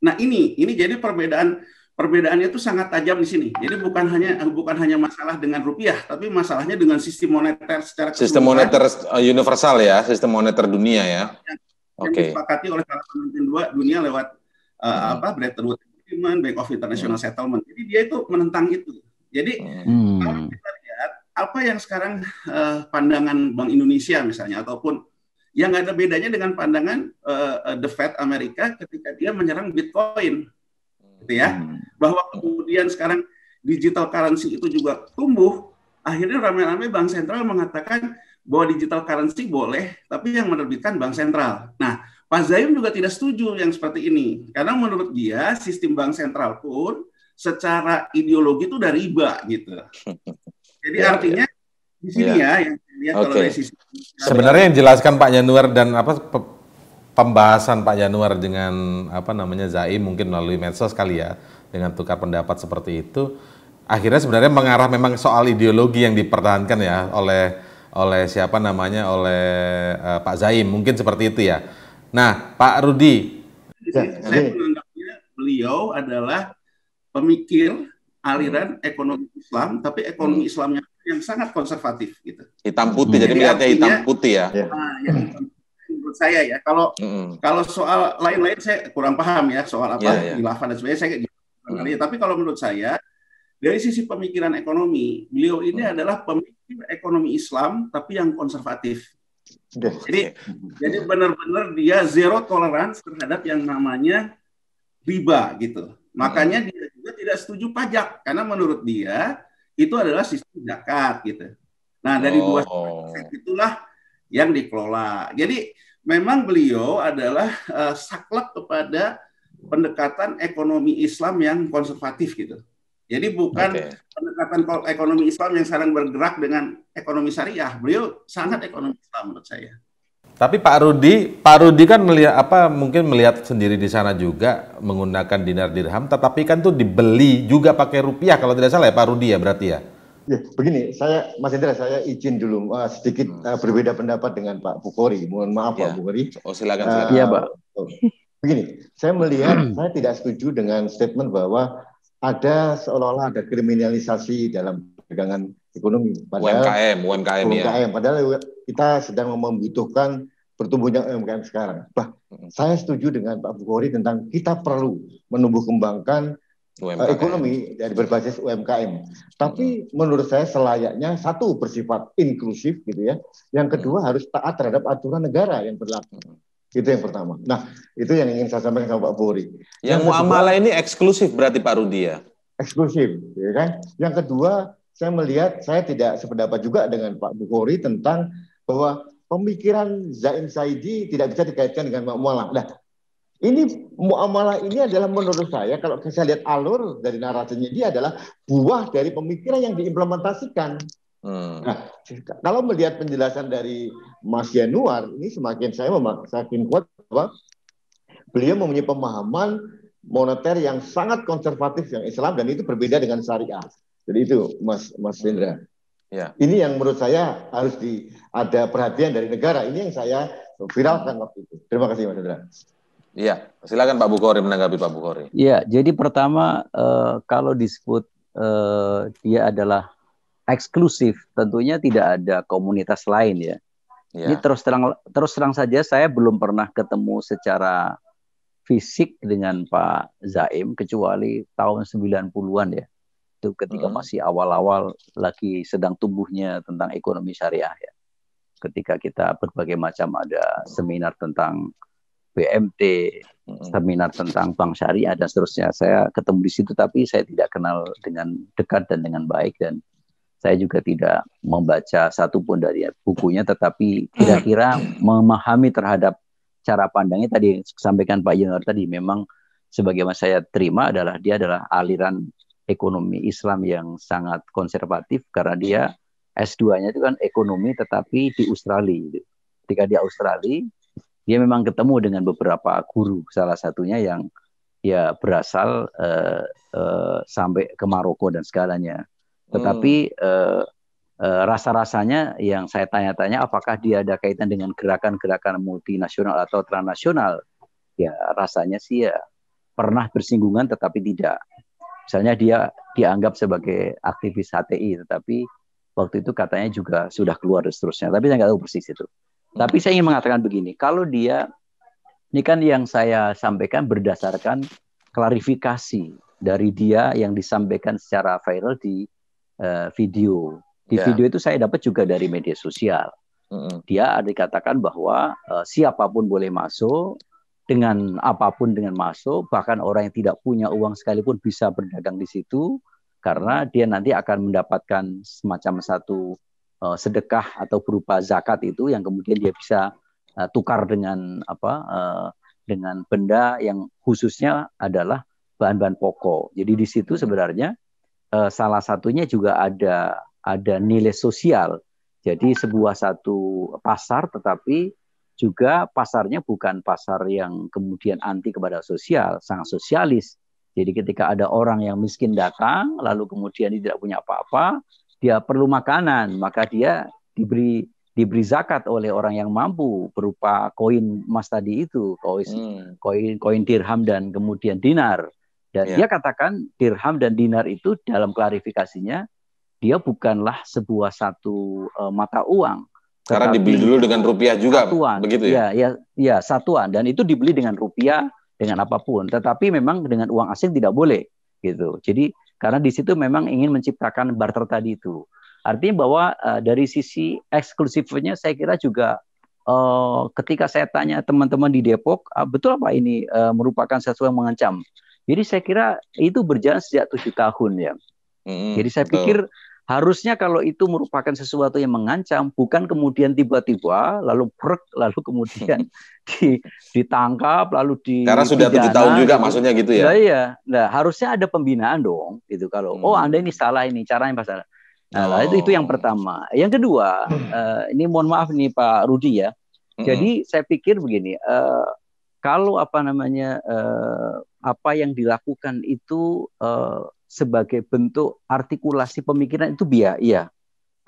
[SPEAKER 3] nah ini ini jadi perbedaan perbedaannya itu sangat tajam di sini. Jadi bukan hanya bukan hanya masalah dengan rupiah, tapi masalahnya dengan sistem moneter secara sistem moneter
[SPEAKER 4] eh, universal ya, sistem moneter dunia ya. Yang, okay.
[SPEAKER 3] disepakati oleh para pemimpin dua dunia lewat uh, hmm. apa Bretton Woods Agreement, Bank of International hmm. Settlement. Jadi dia itu menentang itu. Jadi hmm. kalau kita lihat apa yang sekarang uh, pandangan Bank Indonesia misalnya ataupun yang ada bedanya dengan pandangan uh, The Fed Amerika ketika dia menyerang Bitcoin gitu ya. Hmm. Bahwa kemudian sekarang digital currency itu juga tumbuh, akhirnya ramai-ramai bank sentral mengatakan bahwa digital currency boleh, tapi yang menerbitkan bank sentral. Nah, Pak Zaim juga tidak setuju yang seperti ini, karena menurut dia sistem bank sentral pun secara ideologi itu dari riba gitu.
[SPEAKER 1] Jadi ya, ya.
[SPEAKER 3] artinya ya. di sini ya, ya yang dilihat okay. kalau dari sisi sebenarnya yang
[SPEAKER 4] jelaskan Pak Januar dan apa pembahasan Pak Januar dengan apa namanya Zaim mungkin melalui medsos kali ya dengan tukar pendapat seperti itu akhirnya sebenarnya mengarah memang soal ideologi yang dipertahankan ya oleh oleh siapa namanya oleh uh, Pak Zaim mungkin seperti itu ya. Nah Pak Rudi, saya, iya,
[SPEAKER 3] menganggapnya beliau adalah pemikir aliran hmm. ekonomi Islam tapi ekonomi hmm. Islamnya yang sangat konservatif gitu.
[SPEAKER 4] Hitam putih jadi, jadi lihatnya hitam putih ya.
[SPEAKER 3] Uh, ya hitam menurut saya ya. Kalau mm kalau soal lain-lain saya kurang paham ya soal apa yeah, iya, iya. yeah. dan sebagainya saya kayak mm ya Tapi kalau menurut saya dari sisi pemikiran ekonomi, beliau ini mm. adalah pemikir ekonomi Islam tapi yang konservatif. Jadi iya. jadi benar-benar dia zero tolerance terhadap yang namanya riba gitu. Makanya dia juga tidak setuju pajak karena menurut dia itu adalah sistem zakat gitu. Nah, dari oh. dua itulah yang dikelola. Jadi memang beliau adalah uh, saklek kepada pendekatan ekonomi Islam yang konservatif gitu. Jadi bukan okay. pendekatan ekonomi Islam yang sekarang bergerak dengan ekonomi syariah. Beliau sangat ekonomi Islam menurut saya.
[SPEAKER 4] Tapi Pak Rudi, Pak Rudi kan melihat apa mungkin melihat sendiri di sana juga menggunakan dinar dirham, tetapi kan tuh dibeli juga pakai rupiah kalau tidak salah ya Pak Rudi ya berarti ya.
[SPEAKER 1] Ya, begini, saya Mas Indra, saya izin dulu uh, sedikit uh, berbeda pendapat dengan Pak Bukhari. Mohon maaf ya. Pak Bukhari. Oh, silakan. Eh, silakan. Uh, iya, Pak. Oh. Begini, saya melihat saya tidak setuju dengan statement bahwa ada seolah-olah ada kriminalisasi dalam perdagangan ekonomi. Padahal, UMKM,
[SPEAKER 4] UMKM, UMKM
[SPEAKER 1] ya. Padahal kita sedang membutuhkan pertumbuhnya UMKM sekarang. Bah, hmm. saya setuju dengan Pak Bukhari tentang kita perlu menumbuh kembangkan UMKM. Eh, ekonomi dari berbasis UMKM. Tapi hmm. menurut saya selayaknya satu bersifat inklusif gitu ya. Yang kedua hmm. harus taat terhadap aturan negara yang berlaku. Itu yang pertama. Nah, itu yang ingin saya sampaikan sama Pak Bori. Yang, yang muamalah ini eksklusif berarti Pak Rudi ya? Eksklusif, ya kan? Yang kedua, saya melihat saya tidak sependapat juga dengan Pak Bukhari tentang bahwa pemikiran Zain Saidi tidak bisa dikaitkan dengan muamalah. Nah, ini muamalah ini adalah menurut saya kalau saya lihat alur dari narasinya dia adalah buah dari pemikiran yang diimplementasikan. Hmm. Nah, kalau melihat penjelasan dari Mas Januar ini semakin saya semakin kuat bahwa beliau mempunyai pemahaman moneter yang sangat konservatif yang Islam dan itu berbeda dengan syariah. Jadi itu Mas Mas Indra. Ya. Ini yang menurut saya harus di ada perhatian dari negara. Ini yang saya viralkan waktu itu. Terima kasih Mas Indra.
[SPEAKER 4] Iya, silakan Pak Bukhari menanggapi Pak Bukhari.
[SPEAKER 2] Iya, jadi pertama uh, kalau disebut uh, dia adalah eksklusif, tentunya tidak ada komunitas lain ya. ya. Ini terus terang terus terang saja saya belum pernah ketemu secara fisik dengan Pak Zaim kecuali tahun 90-an ya. Itu ketika hmm. masih awal-awal lagi sedang tumbuhnya tentang ekonomi syariah ya. Ketika kita berbagai macam ada seminar tentang BMT, seminar tentang bank syariah dan seterusnya. Saya ketemu di situ tapi saya tidak kenal dengan dekat dan dengan baik dan saya juga tidak membaca satupun dari bukunya tetapi kira-kira memahami terhadap cara pandangnya tadi sampaikan Pak Junior tadi memang sebagaimana saya terima adalah dia adalah aliran ekonomi Islam yang sangat konservatif karena dia S2-nya itu kan ekonomi tetapi di Australia. Ketika di Australia dia memang ketemu dengan beberapa guru salah satunya yang ya berasal uh, uh, sampai ke Maroko dan segalanya. Tetapi hmm. uh, uh, rasa-rasanya yang saya tanya-tanya apakah dia ada kaitan dengan gerakan-gerakan multinasional atau transnasional? Ya rasanya sih ya pernah bersinggungan tetapi tidak. Misalnya dia dianggap sebagai aktivis HTI tetapi waktu itu katanya juga sudah keluar dan seterusnya. Tapi saya nggak tahu persis itu. Tapi saya ingin mengatakan begini, kalau dia ini kan yang saya sampaikan berdasarkan klarifikasi dari dia yang disampaikan secara viral di uh, video. Di yeah. video itu saya dapat juga dari media sosial. Dia ada dikatakan bahwa uh, siapapun boleh masuk dengan apapun dengan masuk, bahkan orang yang tidak punya uang sekalipun bisa berdagang di situ karena dia nanti akan mendapatkan semacam satu uh, sedekah atau berupa zakat itu yang kemudian dia bisa uh, tukar dengan apa uh, dengan benda yang khususnya adalah bahan-bahan pokok. Jadi di situ sebenarnya uh, salah satunya juga ada ada nilai sosial. Jadi sebuah satu pasar tetapi juga pasarnya bukan pasar yang kemudian anti kepada sosial, sangat sosialis. Jadi ketika ada orang yang miskin datang lalu kemudian dia tidak punya apa-apa, dia perlu makanan, maka dia diberi diberi zakat oleh orang yang mampu berupa koin emas tadi itu, koin hmm. koin koin dirham dan kemudian dinar. Dan yeah. dia katakan dirham dan dinar itu dalam klarifikasinya dia bukanlah sebuah satu uh, mata uang. Karena dibeli dulu dengan rupiah juga, satuan. begitu ya? Ya, ya, ya satuan dan itu dibeli dengan rupiah dengan apapun. Tetapi memang dengan uang asing tidak boleh gitu. Jadi karena di situ memang ingin menciptakan barter tadi itu. Artinya bahwa uh, dari sisi eksklusifnya saya kira juga uh, ketika saya tanya teman-teman di Depok, uh, betul apa ini uh, merupakan sesuatu yang mengancam? Jadi saya kira itu berjalan sejak tujuh tahun ya. Mm, Jadi saya pikir Harusnya kalau itu merupakan sesuatu yang mengancam, bukan kemudian tiba-tiba lalu brek, lalu kemudian di, ditangkap, lalu di Karena sudah tujuh tahun juga gitu. maksudnya gitu ya. Nah, iya. Nah, harusnya ada pembinaan dong itu kalau oh, hmm. oh Anda ini salah ini, caranya pasal Nah, oh. itu itu yang oh. pertama. Yang kedua, uh, ini mohon maaf nih Pak Rudi ya. Hmm. Jadi mm -hmm. saya pikir begini, uh, kalau apa namanya uh, apa yang dilakukan itu uh, sebagai bentuk artikulasi pemikiran itu biaya. Iya. Hmm.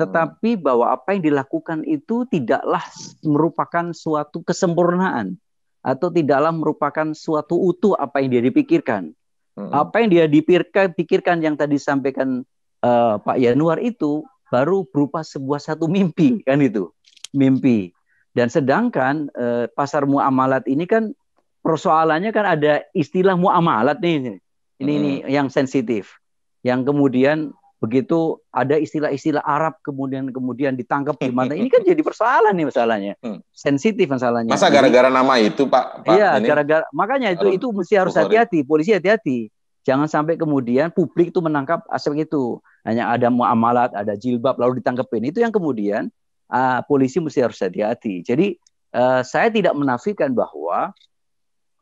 [SPEAKER 2] Tetapi bahwa apa yang dilakukan itu tidaklah merupakan suatu kesempurnaan atau tidaklah merupakan suatu utuh apa yang dia dipikirkan. Hmm. Apa yang dia dipikirkan pikirkan yang tadi sampaikan uh, eh, Pak Yanuar itu baru berupa sebuah satu mimpi kan itu. Mimpi. Dan sedangkan eh, pasar muamalat ini kan persoalannya kan ada istilah muamalat nih. Ini hmm. ini yang sensitif. Yang kemudian begitu ada istilah-istilah Arab kemudian kemudian ditangkap di mana ini kan jadi persoalan nih masalahnya hmm. sensitif masalahnya masa gara-gara
[SPEAKER 4] nama itu pak, pak iya gara-gara
[SPEAKER 2] makanya itu Aduh, itu mesti harus hati-hati polisi hati-hati jangan sampai kemudian publik itu menangkap aspek itu hanya ada muamalat ada jilbab lalu ditangkepin itu yang kemudian uh, polisi mesti harus hati-hati jadi uh, saya tidak menafikan bahwa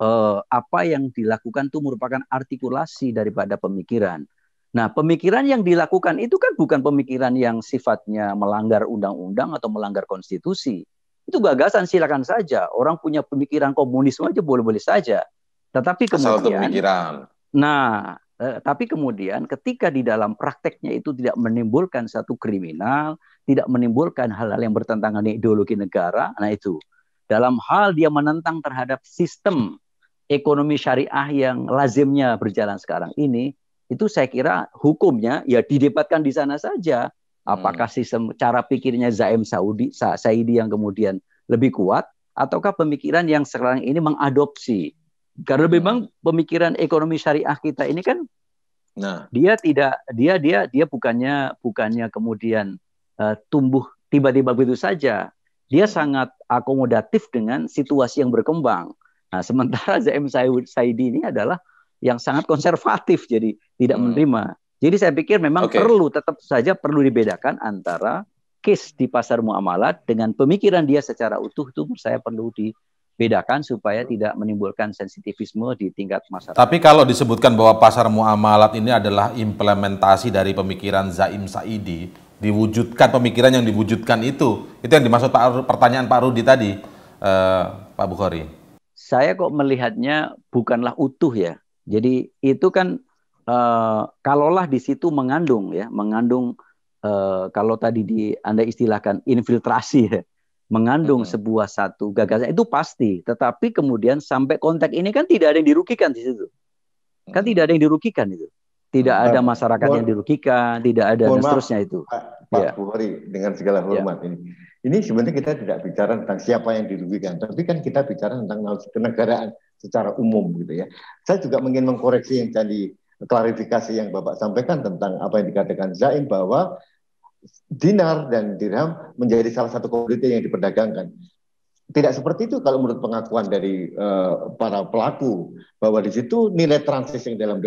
[SPEAKER 2] Eh, apa yang dilakukan itu merupakan artikulasi daripada pemikiran. Nah, pemikiran yang dilakukan itu kan bukan pemikiran yang sifatnya melanggar undang-undang atau melanggar konstitusi. Itu gagasan silakan saja. Orang punya pemikiran komunisme aja boleh-boleh saja. Tetapi kemudian pemikiran. Nah, eh, tapi kemudian ketika di dalam prakteknya itu tidak menimbulkan satu kriminal, tidak menimbulkan hal-hal yang bertentangan ideologi negara, nah itu dalam hal dia menentang terhadap sistem ekonomi syariah yang lazimnya berjalan sekarang ini itu saya kira hukumnya ya didebatkan di sana saja apakah hmm. sistem cara pikirnya Zaim Saudi Saidi yang kemudian lebih kuat ataukah pemikiran yang sekarang ini mengadopsi karena hmm. memang pemikiran ekonomi syariah kita ini kan nah. dia tidak dia dia dia bukannya bukannya kemudian uh, tumbuh tiba-tiba begitu saja dia hmm. sangat akomodatif dengan situasi yang berkembang Nah, sementara Zaim Saidi ini adalah yang sangat konservatif, jadi tidak hmm. menerima. Jadi saya pikir memang okay. perlu tetap saja perlu dibedakan antara case di pasar muamalat dengan pemikiran dia secara utuh itu saya perlu dibedakan supaya tidak menimbulkan sensitivisme di tingkat masyarakat. Tapi
[SPEAKER 4] kalau disebutkan bahwa pasar muamalat ini adalah implementasi dari pemikiran Zaim Saidi, diwujudkan pemikiran yang diwujudkan
[SPEAKER 2] itu, itu yang dimaksud Pak, pertanyaan Pak Rudi tadi, eh, Pak Bukhari saya kok melihatnya bukanlah utuh ya. Jadi itu kan uh, kalaulah di situ mengandung ya, mengandung uh, kalau tadi di Anda istilahkan infiltrasi ya, mengandung sebuah satu gagasan itu pasti. Tetapi kemudian sampai kontak ini kan tidak ada yang dirugikan di situ. Kan tidak ada yang dirugikan itu. Tidak ada masyarakat yang dirugikan, tidak ada dan seterusnya
[SPEAKER 1] itu. Pak, ya. Pak ya. dengan segala ya. hormat ya. ini ini sebenarnya kita tidak bicara tentang siapa yang dirugikan, tapi kan kita bicara tentang kenegaraan secara umum gitu ya. Saya juga ingin mengkoreksi yang tadi klarifikasi yang Bapak sampaikan tentang apa yang dikatakan Zain bahwa dinar dan dirham menjadi salah satu komoditi yang diperdagangkan. Tidak seperti itu kalau menurut pengakuan dari uh, para pelaku bahwa di situ nilai transaksi yang dalam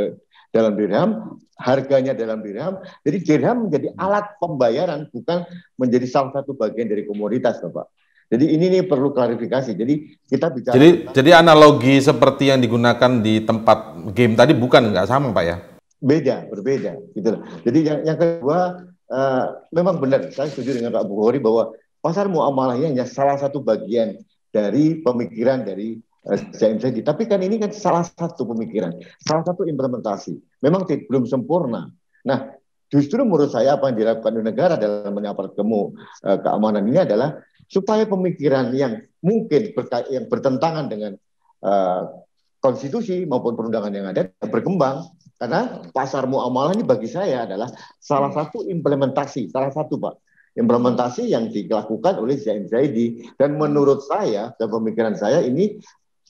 [SPEAKER 1] dalam dirham, harganya dalam dirham. Jadi dirham menjadi alat pembayaran bukan menjadi salah satu bagian dari komoditas, Bapak. Jadi ini nih perlu klarifikasi. Jadi kita bicara. Jadi tentang,
[SPEAKER 4] jadi analogi seperti yang digunakan di tempat game tadi bukan nggak sama pak ya?
[SPEAKER 1] Beda, berbeda. Gitu. Jadi yang, yang kedua uh, memang benar. Saya setuju dengan Pak Bukhari bahwa pasar muamalahnya hanya salah satu bagian dari pemikiran dari Eh, Zaidi. Tapi kan ini kan salah satu pemikiran, salah satu implementasi. Memang belum sempurna. Nah, justru menurut saya apa yang dilakukan di negara dalam menyapar kemu eh, keamanan ini adalah supaya pemikiran yang mungkin yang bertentangan dengan uh, konstitusi maupun perundangan yang ada berkembang karena pasar muamalah ini bagi saya adalah salah satu implementasi, salah satu Pak implementasi yang dilakukan oleh Zain Zaidi dan menurut saya dan pemikiran saya ini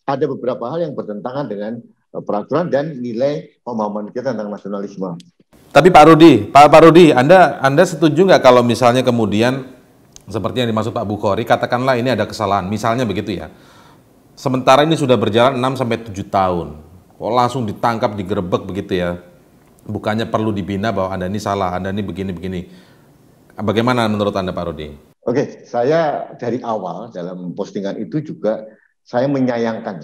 [SPEAKER 1] ada beberapa hal yang bertentangan dengan eh, peraturan dan nilai pemahaman kita tentang nasionalisme.
[SPEAKER 4] Tapi Pak Rudi, Pak, Pak Rudi, Anda Anda setuju nggak kalau misalnya kemudian seperti yang dimaksud Pak Bukhari, katakanlah ini ada kesalahan, misalnya begitu ya. Sementara ini sudah berjalan 6 sampai 7 tahun. Kok langsung ditangkap, digerebek begitu ya. Bukannya perlu dibina bahwa Anda ini salah, Anda ini begini-begini. Bagaimana menurut Anda Pak Rudi?
[SPEAKER 1] Oke, saya dari awal dalam postingan itu juga saya menyayangkan.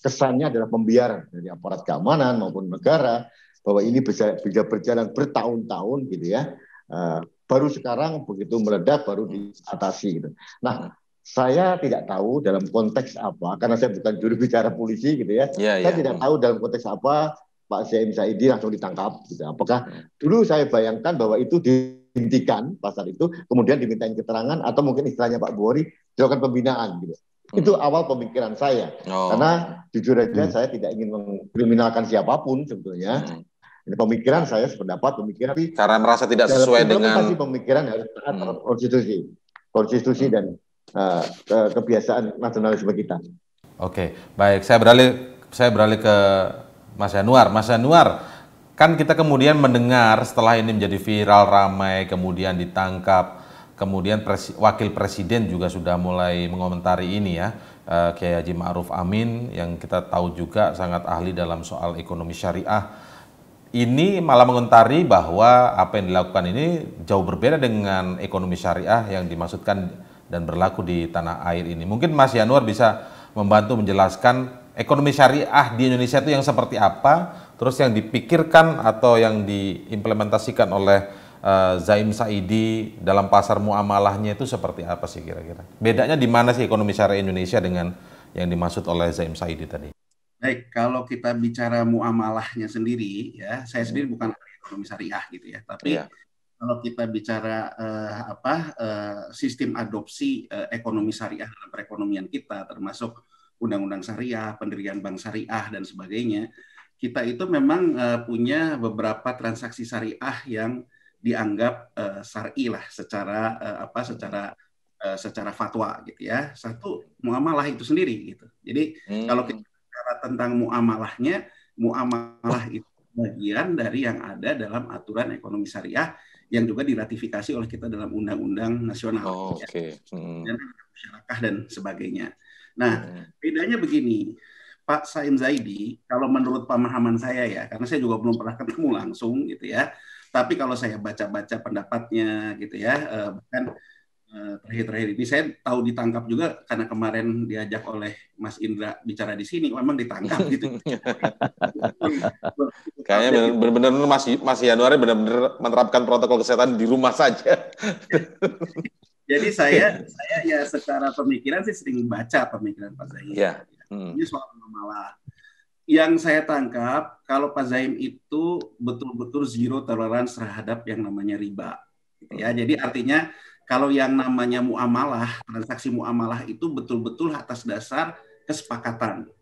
[SPEAKER 1] Kesannya adalah pembiaran dari aparat keamanan maupun negara bahwa ini bisa, bisa berjalan bertahun-tahun gitu ya. Uh, baru sekarang begitu meledak baru diatasi gitu. Nah, saya tidak tahu dalam konteks apa karena saya bukan juru bicara polisi gitu ya. ya saya ya. tidak tahu dalam konteks apa Pak Saim Saidi langsung ditangkap gitu. Apakah dulu saya bayangkan bahwa itu dihentikan pasar itu kemudian dimintain keterangan atau mungkin istilahnya Pak Bori dilakukan pembinaan gitu Hmm. Itu awal pemikiran saya. Oh. Karena jujur aja hmm. saya tidak ingin mengkriminalkan siapapun sebetulnya. Hmm. Ini pemikiran saya sependapat pemikiran tapi karena merasa tidak sesuai dengan pemikiran harus taat hmm. konstitusi, konstitusi hmm. dan uh, kebiasaan nasionalisme kita.
[SPEAKER 4] Oke, baik. Saya beralih saya beralih ke Mas Januar. Mas Januar, kan kita kemudian mendengar setelah ini menjadi viral ramai kemudian ditangkap kemudian presi, wakil presiden juga sudah mulai mengomentari ini ya eh, Kiai Haji Ma'ruf Amin yang kita tahu juga sangat ahli dalam soal ekonomi syariah ini malah mengomentari bahwa apa yang dilakukan ini jauh berbeda dengan ekonomi syariah yang dimaksudkan dan berlaku di tanah air ini. Mungkin Mas Yanuar bisa membantu menjelaskan ekonomi syariah di Indonesia itu yang seperti apa, terus yang dipikirkan atau yang diimplementasikan oleh Eh, Zaim Saidi dalam pasar muamalahnya itu seperti apa sih kira-kira? Bedanya di mana sih ekonomi syariah Indonesia dengan yang dimaksud oleh Zaim Saidi tadi?
[SPEAKER 3] Baik, kalau kita bicara muamalahnya sendiri ya, saya iya. sendiri bukan ekonomi syariah gitu ya, tapi ya. kalau kita bicara uh, apa uh, sistem adopsi uh, ekonomi syariah dalam perekonomian kita termasuk undang-undang syariah, pendirian bank syariah dan sebagainya, kita itu memang uh, punya beberapa transaksi syariah yang dianggap uh, syar'i lah secara uh, apa secara uh, secara fatwa gitu ya. Satu muamalah itu sendiri gitu. Jadi hmm. kalau kita bicara tentang muamalahnya, muamalah itu bagian dari yang ada dalam aturan ekonomi syariah yang juga diratifikasi oleh kita dalam undang-undang nasional. Oh, ya. Okay. Hmm. Dan masyarakat dan sebagainya. Nah, hmm. bedanya begini. Pak Saim Zaidi, kalau menurut pemahaman saya ya, karena saya juga belum pernah ketemu langsung gitu ya, tapi kalau saya baca-baca pendapatnya gitu ya, eh, bahkan eh, terakhir-terakhir ini saya tahu ditangkap juga karena kemarin diajak oleh Mas Indra bicara di sini memang ditangkap gitu.
[SPEAKER 4] Kayaknya benar-benar Mas Mas Januari benar-benar menerapkan protokol kesehatan di rumah saja. Jadi saya
[SPEAKER 3] saya ya secara pemikiran sih sering baca pemikiran Pak Zaini.
[SPEAKER 4] Iya,
[SPEAKER 1] yeah.
[SPEAKER 3] Hmm. Ini soal malah yang saya tangkap kalau Pak Zaim itu betul-betul zero tolerance terhadap yang namanya riba. Gitu ya, jadi artinya kalau yang namanya muamalah, transaksi muamalah itu betul-betul atas dasar kesepakatan.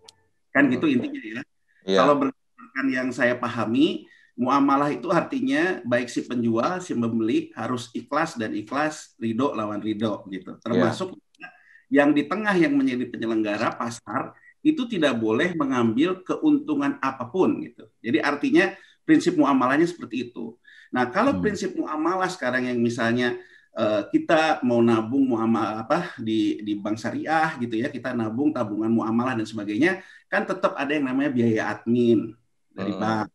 [SPEAKER 3] Kan gitu intinya ya. ya. Kalau berdasarkan yang saya pahami, muamalah itu artinya baik si penjual, si pembeli harus ikhlas dan ikhlas ridho lawan ridho gitu. Iya. Termasuk ya. yang di tengah yang menjadi penyelenggara pasar itu tidak boleh mengambil keuntungan apapun gitu. Jadi artinya prinsip muamalahnya seperti itu. Nah, kalau hmm. prinsip muamalah sekarang yang misalnya uh, kita mau nabung muamalah apa di di bank syariah gitu ya, kita nabung tabungan muamalah dan sebagainya, kan tetap ada yang namanya biaya admin dari hmm. bank.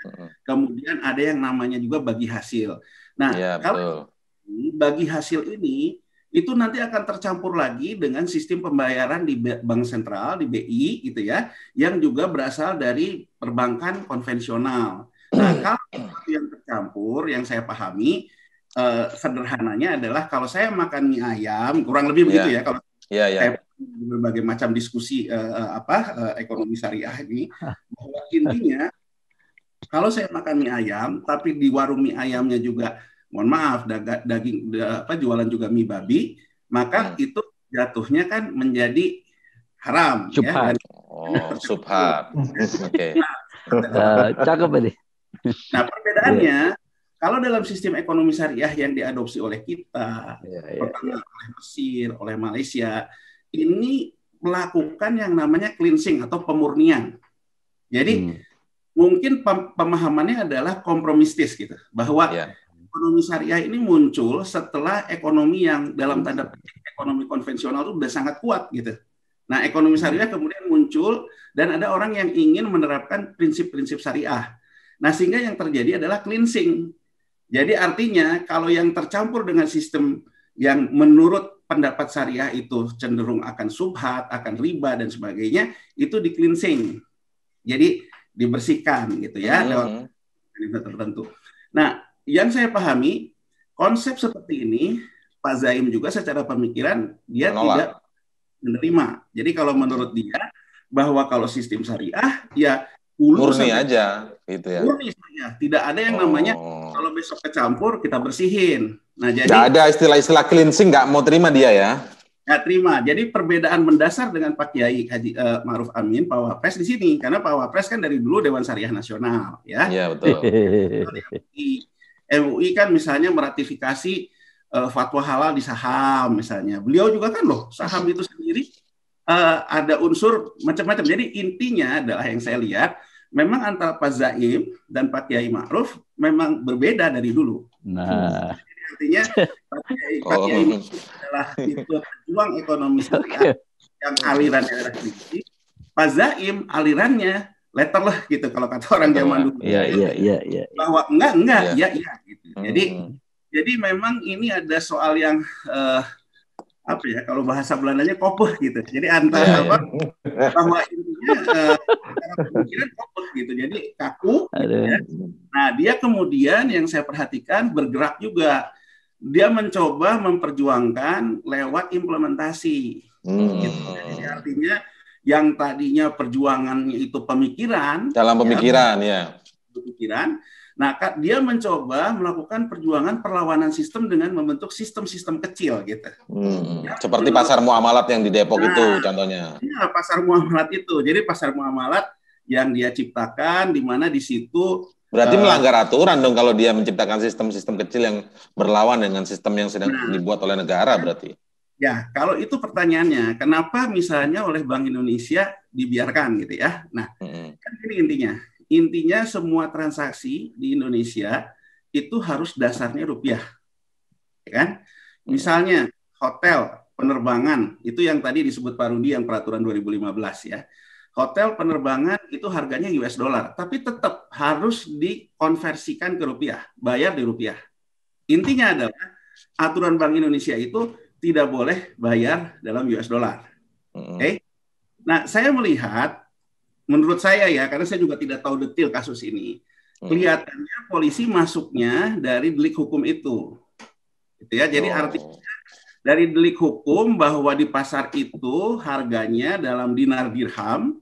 [SPEAKER 3] Hmm. Kemudian ada yang namanya juga bagi hasil. Nah, ya, kalau betul. bagi hasil ini itu nanti akan tercampur lagi dengan sistem pembayaran di bank sentral di BI gitu ya yang juga berasal dari perbankan konvensional. Nah, kalau yang tercampur yang saya pahami eh, sederhananya adalah kalau saya makan mie ayam kurang lebih iya. begitu yeah. ya kalau yeah, yeah. saya berbagai macam diskusi eh, eh, apa eh, ekonomi syariah ini bahwa intinya kalau saya makan mie ayam tapi di warung mie ayamnya juga mohon maaf daga, daging apa jualan juga mie babi maka hmm. itu jatuhnya kan menjadi haram ya. subhat. ya oh
[SPEAKER 2] subhat oke nah, cakep
[SPEAKER 3] nah perbedaannya kalau dalam sistem ekonomi syariah yang diadopsi oleh kita yeah, yeah, yeah. oleh Mesir oleh Malaysia ini melakukan yang namanya cleansing atau pemurnian jadi hmm. mungkin pemahamannya adalah kompromistis gitu bahwa yeah ekonomi syariah ini muncul setelah ekonomi yang dalam hmm. tanda petik ekonomi konvensional itu sudah sangat kuat gitu. Nah, ekonomi hmm. syariah kemudian muncul dan ada orang yang ingin menerapkan prinsip-prinsip syariah. Nah, sehingga yang terjadi adalah cleansing. Jadi artinya kalau yang tercampur dengan sistem yang menurut pendapat syariah itu cenderung akan subhat, akan riba dan sebagainya, itu di cleansing. Jadi dibersihkan gitu ya mm -hmm. lewat tertentu. Nah, yang saya pahami konsep seperti ini Pak Zaim juga secara pemikiran dia Menolak. tidak menerima. Jadi kalau menurut dia bahwa kalau sistem syariah ya murni aja gitu ya. Murni saja, tidak ada yang namanya oh. kalau besok kecampur kita bersihin. Nah, jadi Gak ada
[SPEAKER 4] istilah-istilah cleansing nggak mau terima dia ya.
[SPEAKER 3] Nggak terima. Jadi perbedaan mendasar dengan Pak Kiai Haji uh, Maruf Amin Pak Wapres di sini karena Pak Wapres kan dari dulu Dewan Syariah Nasional ya. Iya betul. MUI kan misalnya meratifikasi uh, fatwa halal di saham misalnya. Beliau juga kan loh saham itu sendiri uh, ada unsur macam-macam. Jadi intinya adalah yang saya lihat memang antara Pak Zaim dan Pak Kiai Ma'ruf memang berbeda dari dulu. Nah. Jadi, artinya Pak Kiai, Pak oh.
[SPEAKER 2] adalah
[SPEAKER 3] itu pejuang ekonomi syariah yang aliran aliran kritik. Pak Zaim alirannya letter lah gitu kalau kata orang zaman ah, dulu. Iya,
[SPEAKER 2] iya iya iya
[SPEAKER 3] Bahwa enggak enggak ya ya, gitu.
[SPEAKER 2] Jadi
[SPEAKER 1] hmm.
[SPEAKER 3] jadi memang ini ada soal yang uh, apa ya kalau bahasa Belandanya kopeh gitu. Jadi antara ya, apa ya. bahwa intinya uh, kemungkinan koper gitu. Jadi kaku. Gitu ya. Nah dia kemudian yang saya perhatikan bergerak juga. Dia mencoba memperjuangkan lewat implementasi. Hmm. Gitu. Jadi artinya yang tadinya perjuangan itu pemikiran dalam ya, pemikiran ya, pemikiran Nah, dia mencoba melakukan perjuangan perlawanan sistem dengan membentuk sistem-sistem kecil gitu. Hmm, ya, seperti menurut, pasar muamalat yang di Depok nah, itu contohnya. ya, pasar muamalat itu. Jadi pasar muamalat yang dia ciptakan di mana di situ Berarti uh, melanggar aturan dong kalau dia menciptakan sistem-sistem kecil yang berlawan dengan sistem yang sedang nah, dibuat oleh negara berarti. Ya, kalau itu pertanyaannya, kenapa misalnya oleh Bank Indonesia dibiarkan gitu ya? Nah, kan ini intinya. Intinya semua transaksi di Indonesia itu harus dasarnya rupiah. Ya kan? Misalnya hotel, penerbangan, itu yang tadi disebut Pak Rudi yang peraturan 2015 ya. Hotel, penerbangan itu harganya US dollar, tapi tetap harus dikonversikan ke rupiah, bayar di rupiah. Intinya adalah aturan Bank Indonesia itu tidak boleh bayar dalam US dollar. Oke. Okay? Nah, saya melihat menurut saya ya karena saya juga tidak tahu detail kasus ini. Kelihatannya polisi masuknya dari delik hukum itu. Gitu ya. Jadi oh. artinya dari delik hukum bahwa di pasar itu harganya dalam dinar dirham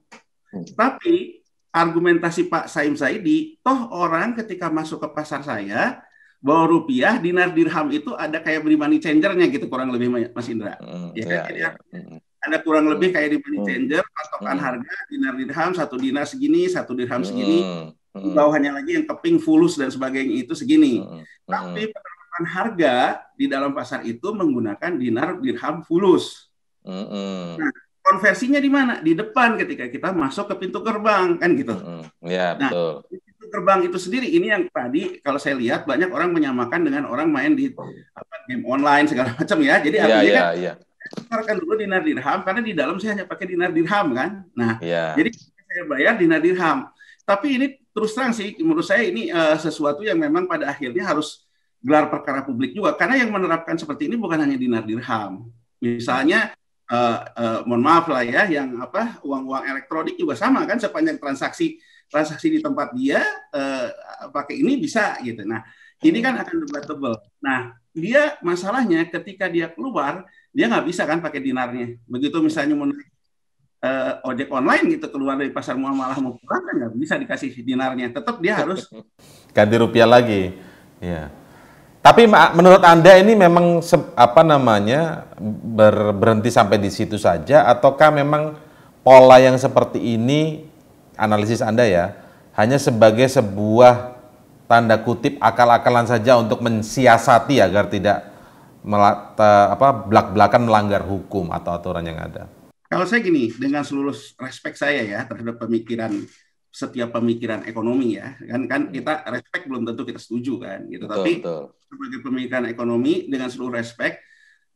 [SPEAKER 3] hmm. tapi argumentasi Pak Saim Saidi, toh orang ketika masuk ke pasar saya bahwa rupiah, dinar, dirham itu ada kayak beri money changernya gitu kurang lebih Mas Indra. Hmm, ya, iya, iya. ya, ya. ada kurang hmm, lebih kayak di money hmm. changer patokan hmm. harga dinar dirham satu dinar segini, satu dirham segini. Hmm. hmm. Bawahnya lagi yang keping fulus dan sebagainya itu segini. Hmm. Tapi penerapan harga di dalam pasar itu menggunakan dinar dirham fulus. Hmm. Nah, konversinya di mana? Di depan ketika kita masuk ke pintu gerbang kan gitu. Mm,
[SPEAKER 4] ya, nah, betul
[SPEAKER 3] terbang itu sendiri ini yang tadi kalau saya lihat banyak orang menyamakan dengan orang main di apa, game online segala macam ya. Jadi iya, artinya yeah, kan yeah, iya. yeah. dulu dinar dirham karena di dalam saya hanya pakai dinar dirham kan. Nah, yeah. jadi saya bayar dinar dirham. Tapi ini terus terang sih menurut saya ini uh, sesuatu yang memang pada akhirnya harus gelar perkara publik juga karena yang menerapkan seperti ini bukan hanya dinar dirham. Misalnya uh, uh, mohon maaf lah ya yang apa uang-uang elektronik juga sama kan sepanjang transaksi transaksi di tempat dia eh, pakai ini bisa gitu. Nah, ini kan akan debatable. Nah, dia masalahnya ketika dia keluar, dia nggak bisa kan pakai dinarnya. Begitu misalnya mau naik eh, ojek online gitu keluar dari pasar muamalah malah mau pulang kan nggak bisa dikasih dinarnya. Tetap dia harus
[SPEAKER 4] ganti rupiah lagi. Ya. Tapi menurut Anda ini memang apa namanya ber, berhenti sampai di situ saja ataukah memang pola yang seperti ini analisis Anda ya, hanya sebagai sebuah tanda kutip akal-akalan saja untuk mensiasati agar tidak melata, apa belak-belakan melanggar hukum atau aturan yang ada.
[SPEAKER 3] Kalau saya gini, dengan seluruh respek saya ya terhadap pemikiran setiap pemikiran ekonomi ya kan kan hmm. kita respek belum tentu kita setuju kan gitu betul, tapi betul. sebagai pemikiran ekonomi dengan seluruh respek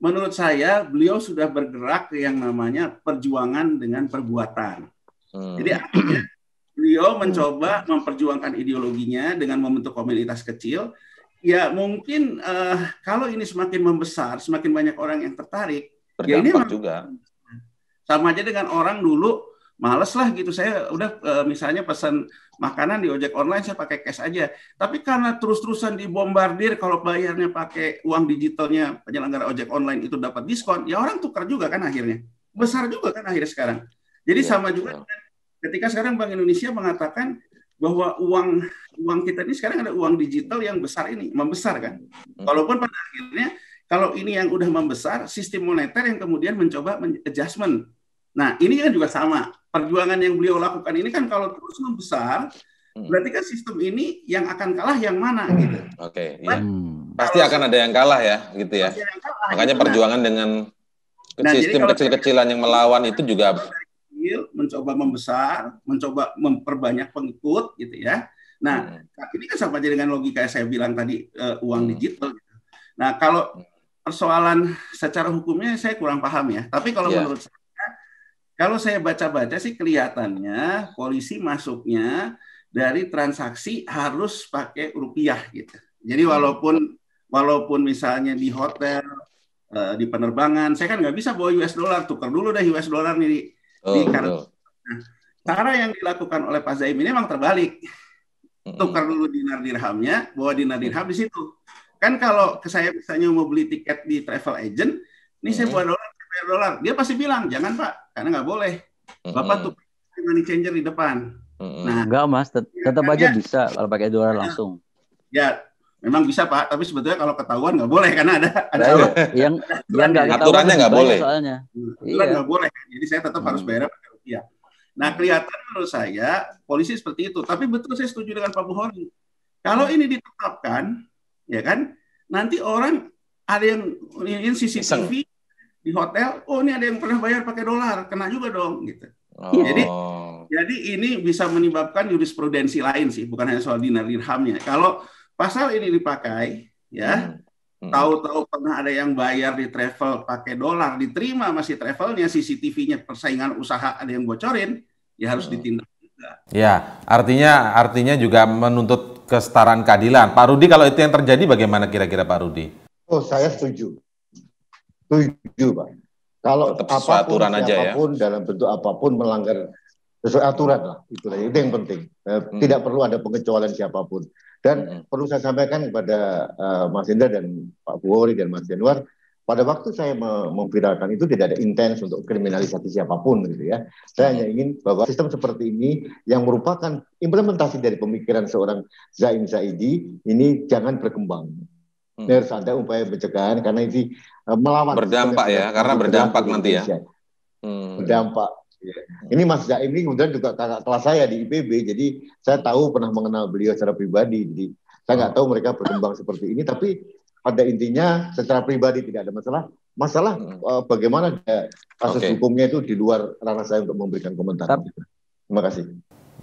[SPEAKER 3] menurut saya beliau sudah bergerak yang namanya perjuangan dengan perbuatan Hmm. Jadi beliau mencoba memperjuangkan ideologinya dengan membentuk komunitas kecil. Ya mungkin uh, kalau ini semakin membesar, semakin banyak orang yang tertarik. ya ini juga. Sama aja dengan orang dulu males lah gitu saya udah uh, misalnya pesan makanan di ojek online saya pakai cash aja tapi karena terus-terusan dibombardir kalau bayarnya pakai uang digitalnya penyelenggara ojek online itu dapat diskon ya orang tukar juga kan akhirnya besar juga kan akhirnya sekarang jadi ya, sama juga ketika sekarang Bank Indonesia mengatakan bahwa uang uang kita ini sekarang ada uang digital yang besar ini membesar kan. Walaupun pada akhirnya kalau ini yang udah membesar sistem moneter yang kemudian mencoba men adjustment. Nah, ini kan juga sama. Perjuangan yang beliau lakukan ini kan kalau terus membesar mm. berarti kan sistem ini yang akan kalah yang mana mm, gitu.
[SPEAKER 4] Oke, okay, ya. Hmm. Pasti akan ada yang kalah ya gitu ya.
[SPEAKER 3] Kalah, Makanya gitu. perjuangan nah. dengan nah, sistem
[SPEAKER 4] kecil-kecilan yang melawan itu juga
[SPEAKER 3] mencoba membesar, mencoba memperbanyak pengikut gitu ya. Nah, hmm. ini kan sama aja dengan logika yang saya bilang tadi uh, uang hmm. digital. Gitu. Nah, kalau hmm. persoalan secara hukumnya saya kurang paham ya. Tapi kalau yeah. menurut saya, kalau saya baca-baca sih kelihatannya polisi masuknya dari transaksi harus pakai rupiah gitu. Jadi hmm. walaupun walaupun misalnya di hotel, eh, di penerbangan, saya kan nggak bisa bawa US dollar, tukar dulu deh US dollar nih di, oh, di kartu Nah, cara yang dilakukan oleh Pak Zaim ini memang terbalik. Tukar dulu dinar dirhamnya, bawa dinar dirham di situ. Kan kalau ke saya misalnya mau beli tiket di travel agent, ini saya buat dolar, saya bayar dolar. Dia pasti bilang, jangan Pak, karena nggak boleh. Bapak tuh money changer di depan.
[SPEAKER 2] Nah, enggak Mas, tet ya, tetap aja bisa kalau pakai dolar nah, langsung.
[SPEAKER 3] Ya, Memang bisa Pak, tapi sebetulnya kalau ketahuan nggak boleh karena ada nah, ada
[SPEAKER 2] nah, yang yang nggak aturannya nggak boleh. Soalnya. Iya. nggak
[SPEAKER 3] boleh. Jadi saya tetap hmm. harus bayar pakai rupiah. Nah hmm. kelihatan menurut saya polisi seperti itu. Tapi betul saya setuju dengan Pak Buhori. Kalau hmm. ini ditetapkan, ya kan, nanti orang ada yang ingin CCTV di hotel, oh ini ada yang pernah bayar pakai dolar, kena juga dong gitu. Oh. Jadi jadi ini bisa menyebabkan jurisprudensi lain sih, bukan hanya soal dinar dirhamnya. Kalau pasal ini dipakai, ya hmm. Tahu-tahu pernah ada yang bayar di travel pakai dolar, diterima masih travelnya, CCTV-nya persaingan usaha ada yang bocorin, ya harus ditindak juga.
[SPEAKER 4] Ya, artinya artinya juga menuntut kesetaraan keadilan. Pak Rudi, kalau itu yang terjadi bagaimana kira-kira Pak Rudi?
[SPEAKER 1] Oh, saya setuju. Setuju, Pak. Kalau Tetap apapun, aturan aja ya. dalam bentuk apapun melanggar sesuai aturan lah, itu, yang penting. Eh, tidak perlu ada pengecualian siapapun. Dan hmm. perlu saya sampaikan kepada uh, Mas Indra dan Pak Buhori dan Mas Januar, pada waktu saya memviralkan itu tidak ada intens untuk kriminalisasi siapapun gitu ya. Saya hanya ingin bahwa sistem seperti ini yang merupakan implementasi dari pemikiran seorang Zain Zaidi ini jangan berkembang. Hmm. Ini harus ada upaya pencegahan karena ini eh, melawan berdampak ya karena berdampak nanti ya. Hmm. Berdampak Iya. Ini Mas Jaim ini kemudian juga kakak kelas saya di IPB, jadi saya tahu pernah mengenal beliau secara pribadi. Jadi saya nggak tahu mereka berkembang seperti ini, tapi pada intinya secara pribadi tidak ada masalah. Masalah eh, bagaimana kasus okay. hukumnya itu di luar ranah saya untuk memberikan komentar. Terima kasih.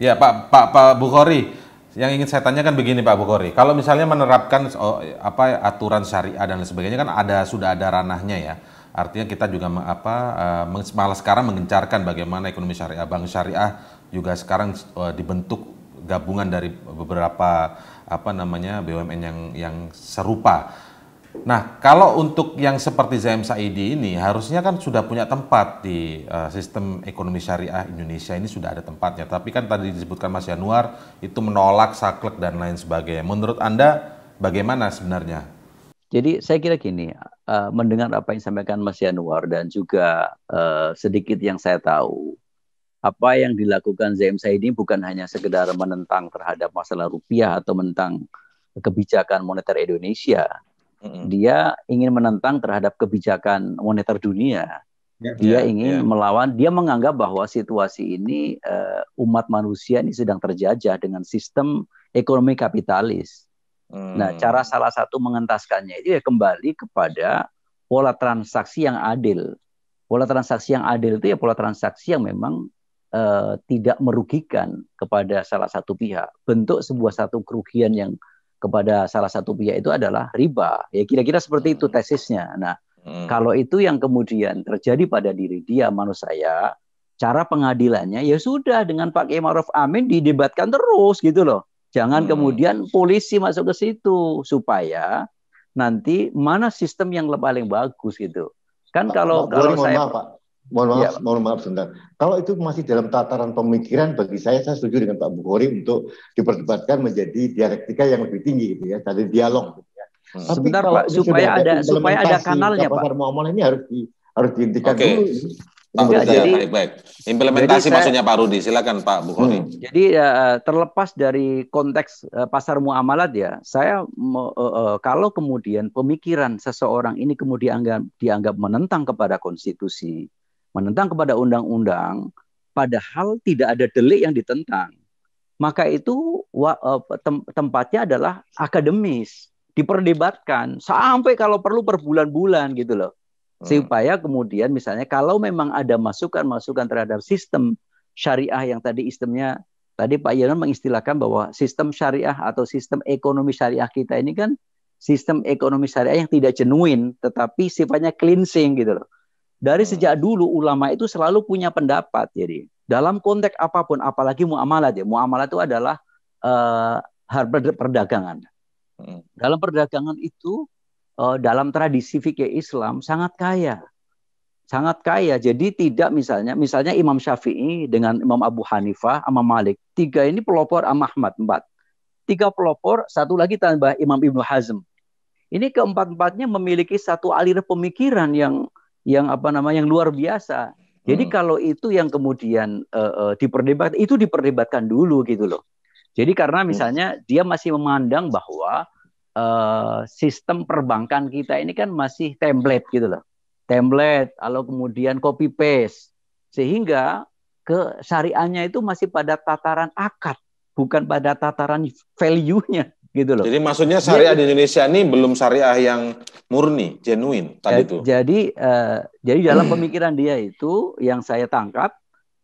[SPEAKER 4] Ya Pak Pak Pak Bukhari, yang ingin saya tanyakan begini Pak Bukhari, kalau misalnya menerapkan oh, apa aturan syariah dan sebagainya kan ada sudah ada ranahnya ya. Artinya kita juga apa eh, malah sekarang mengencarkan bagaimana ekonomi syariah, bank syariah juga sekarang eh, dibentuk gabungan dari beberapa apa namanya BUMN yang yang serupa. Nah, kalau untuk yang seperti Zaim Saidi ini harusnya kan sudah punya tempat di uh, sistem ekonomi syariah Indonesia ini sudah ada tempatnya. Tapi kan tadi disebutkan Mas yanuar itu menolak saklek dan lain sebagainya. Menurut Anda
[SPEAKER 2] bagaimana sebenarnya jadi saya kira gini, uh, mendengar apa yang disampaikan Mas Yanuar dan juga uh, sedikit yang saya tahu, apa yang dilakukan ZMC ini bukan hanya sekedar menentang terhadap masalah rupiah atau menentang kebijakan moneter Indonesia.
[SPEAKER 1] Dia
[SPEAKER 2] ingin menentang terhadap kebijakan moneter dunia. Ya, dia ya, ingin ya. melawan, dia menganggap bahwa situasi ini uh, umat manusia ini sedang terjajah dengan sistem ekonomi kapitalis Nah, hmm. cara salah satu mengentaskannya itu ya kembali kepada pola transaksi yang adil. Pola transaksi yang adil itu ya pola transaksi yang memang uh, tidak merugikan kepada salah satu pihak. Bentuk sebuah satu kerugian yang kepada salah satu pihak itu adalah riba. Ya kira-kira seperti itu hmm. tesisnya. Nah, hmm. kalau itu yang kemudian terjadi pada diri dia, manusia cara pengadilannya ya sudah dengan Pak Kiai Maruf Amin didebatkan terus gitu loh. Jangan hmm. kemudian polisi masuk ke situ supaya nanti mana sistem yang paling bagus gitu. Kan Pak, kalau Pak, kalau saya maaf, Pak. Mohon maaf, ya.
[SPEAKER 1] mohon maaf sebentar. Kalau itu masih dalam tataran pemikiran bagi saya saya setuju dengan Pak Bukhari untuk diperdebatkan menjadi dialektika yang lebih tinggi gitu ya, dari dialog gitu ya. Hmm. Sebentar Pak, supaya ada supaya ada kanalnya Pak. Muhammad ini harus di, harus dihentikan
[SPEAKER 4] okay. dulu.
[SPEAKER 2] Pak Rudi, ya, jadi, baik,
[SPEAKER 4] baik. Implementasi jadi saya, maksudnya Pak Rudi, silakan Pak
[SPEAKER 2] Bukhari. Hmm, jadi uh, terlepas dari konteks uh, pasar muamalat ya, saya uh, uh, kalau kemudian pemikiran seseorang ini kemudian dianggap, dianggap menentang kepada konstitusi, menentang kepada undang-undang, padahal tidak ada delik yang ditentang, maka itu uh, tem tempatnya adalah akademis, diperdebatkan sampai kalau perlu per bulan-bulan gitu loh Hmm. supaya kemudian misalnya kalau memang ada masukan-masukan terhadap sistem syariah yang tadi sistemnya tadi Pak Yonan mengistilahkan bahwa sistem syariah atau sistem ekonomi syariah kita ini kan sistem ekonomi syariah yang tidak jenuin tetapi sifatnya cleansing gitu loh. Dari hmm. sejak dulu ulama itu selalu punya pendapat jadi dalam konteks apapun apalagi muamalat ya. Muamalat itu adalah uh, perdagangan. Hmm. Dalam perdagangan itu Eh, dalam tradisi fikih Islam sangat kaya. Sangat kaya. Jadi tidak misalnya misalnya Imam Syafi'i dengan Imam Abu Hanifah, Imam Malik. Tiga ini pelopor Imam Ahmad, empat. Tiga pelopor, satu lagi tambah Imam Ibnu Hazm. Ini keempat-empatnya memiliki satu aliran pemikiran yang yang apa namanya yang luar biasa. Jadi hmm. kalau itu yang kemudian uh, uh, diperdebat itu diperdebatkan dulu gitu loh. Jadi karena hmm. misalnya hmm. dia masih memandang bahwa Eh, sistem perbankan kita ini kan masih template gitu loh. Template, lalu kemudian copy paste. Sehingga ke syariahnya itu masih pada tataran akad, bukan pada tataran value-nya gitu
[SPEAKER 4] loh. Jadi maksudnya syariah jadi, di Indonesia ini belum syariah yang murni, genuine tadi itu.
[SPEAKER 2] Jadi uh, jadi dalam hmm. pemikiran dia itu yang saya tangkap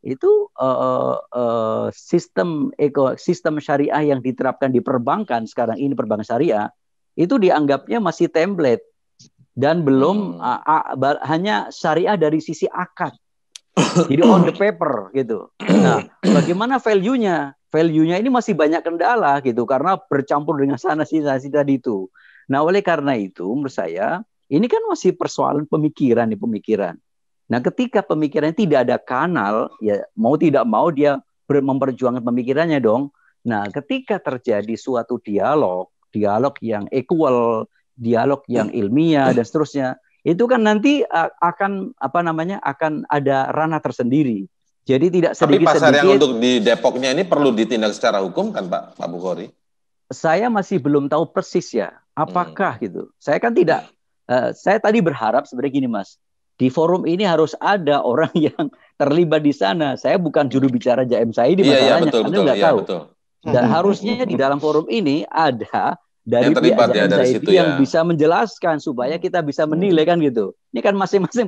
[SPEAKER 2] itu uh, uh, sistem ekosistem syariah yang diterapkan di perbankan sekarang ini perbankan syariah itu dianggapnya masih template dan belum uh, uh, hanya syariah dari sisi akad. Jadi on the paper gitu. Nah, bagaimana value-nya? Value-nya ini masih banyak kendala gitu karena bercampur dengan sana sini sana sini tadi itu. Nah, oleh karena itu menurut saya ini kan masih persoalan pemikiran nih pemikiran. Nah, ketika pemikirannya tidak ada kanal, ya mau tidak mau dia memperjuangkan pemikirannya dong. Nah, ketika terjadi suatu dialog, dialog yang equal, dialog yang ilmiah dan seterusnya, itu kan nanti akan apa namanya akan ada ranah tersendiri. Jadi tidak sedikit Tapi pasar sedikit, yang untuk di
[SPEAKER 4] Depoknya ini perlu ditindak secara hukum kan Pak Pak Bukhari?
[SPEAKER 2] Saya masih belum tahu persis ya apakah hmm. gitu. Saya kan tidak. Uh, saya tadi berharap sebenarnya gini Mas di forum ini harus ada orang yang terlibat di sana. Saya bukan juru bicara JM Said di iya, iya, masalahnya, yeah, betul, Anda nggak iya, tahu. Betul. Dan harusnya di dalam forum ini ada dari yang terlibat ya, dari situ yang ya. bisa menjelaskan supaya kita bisa hmm. menilai kan gitu. Ini kan masing-masing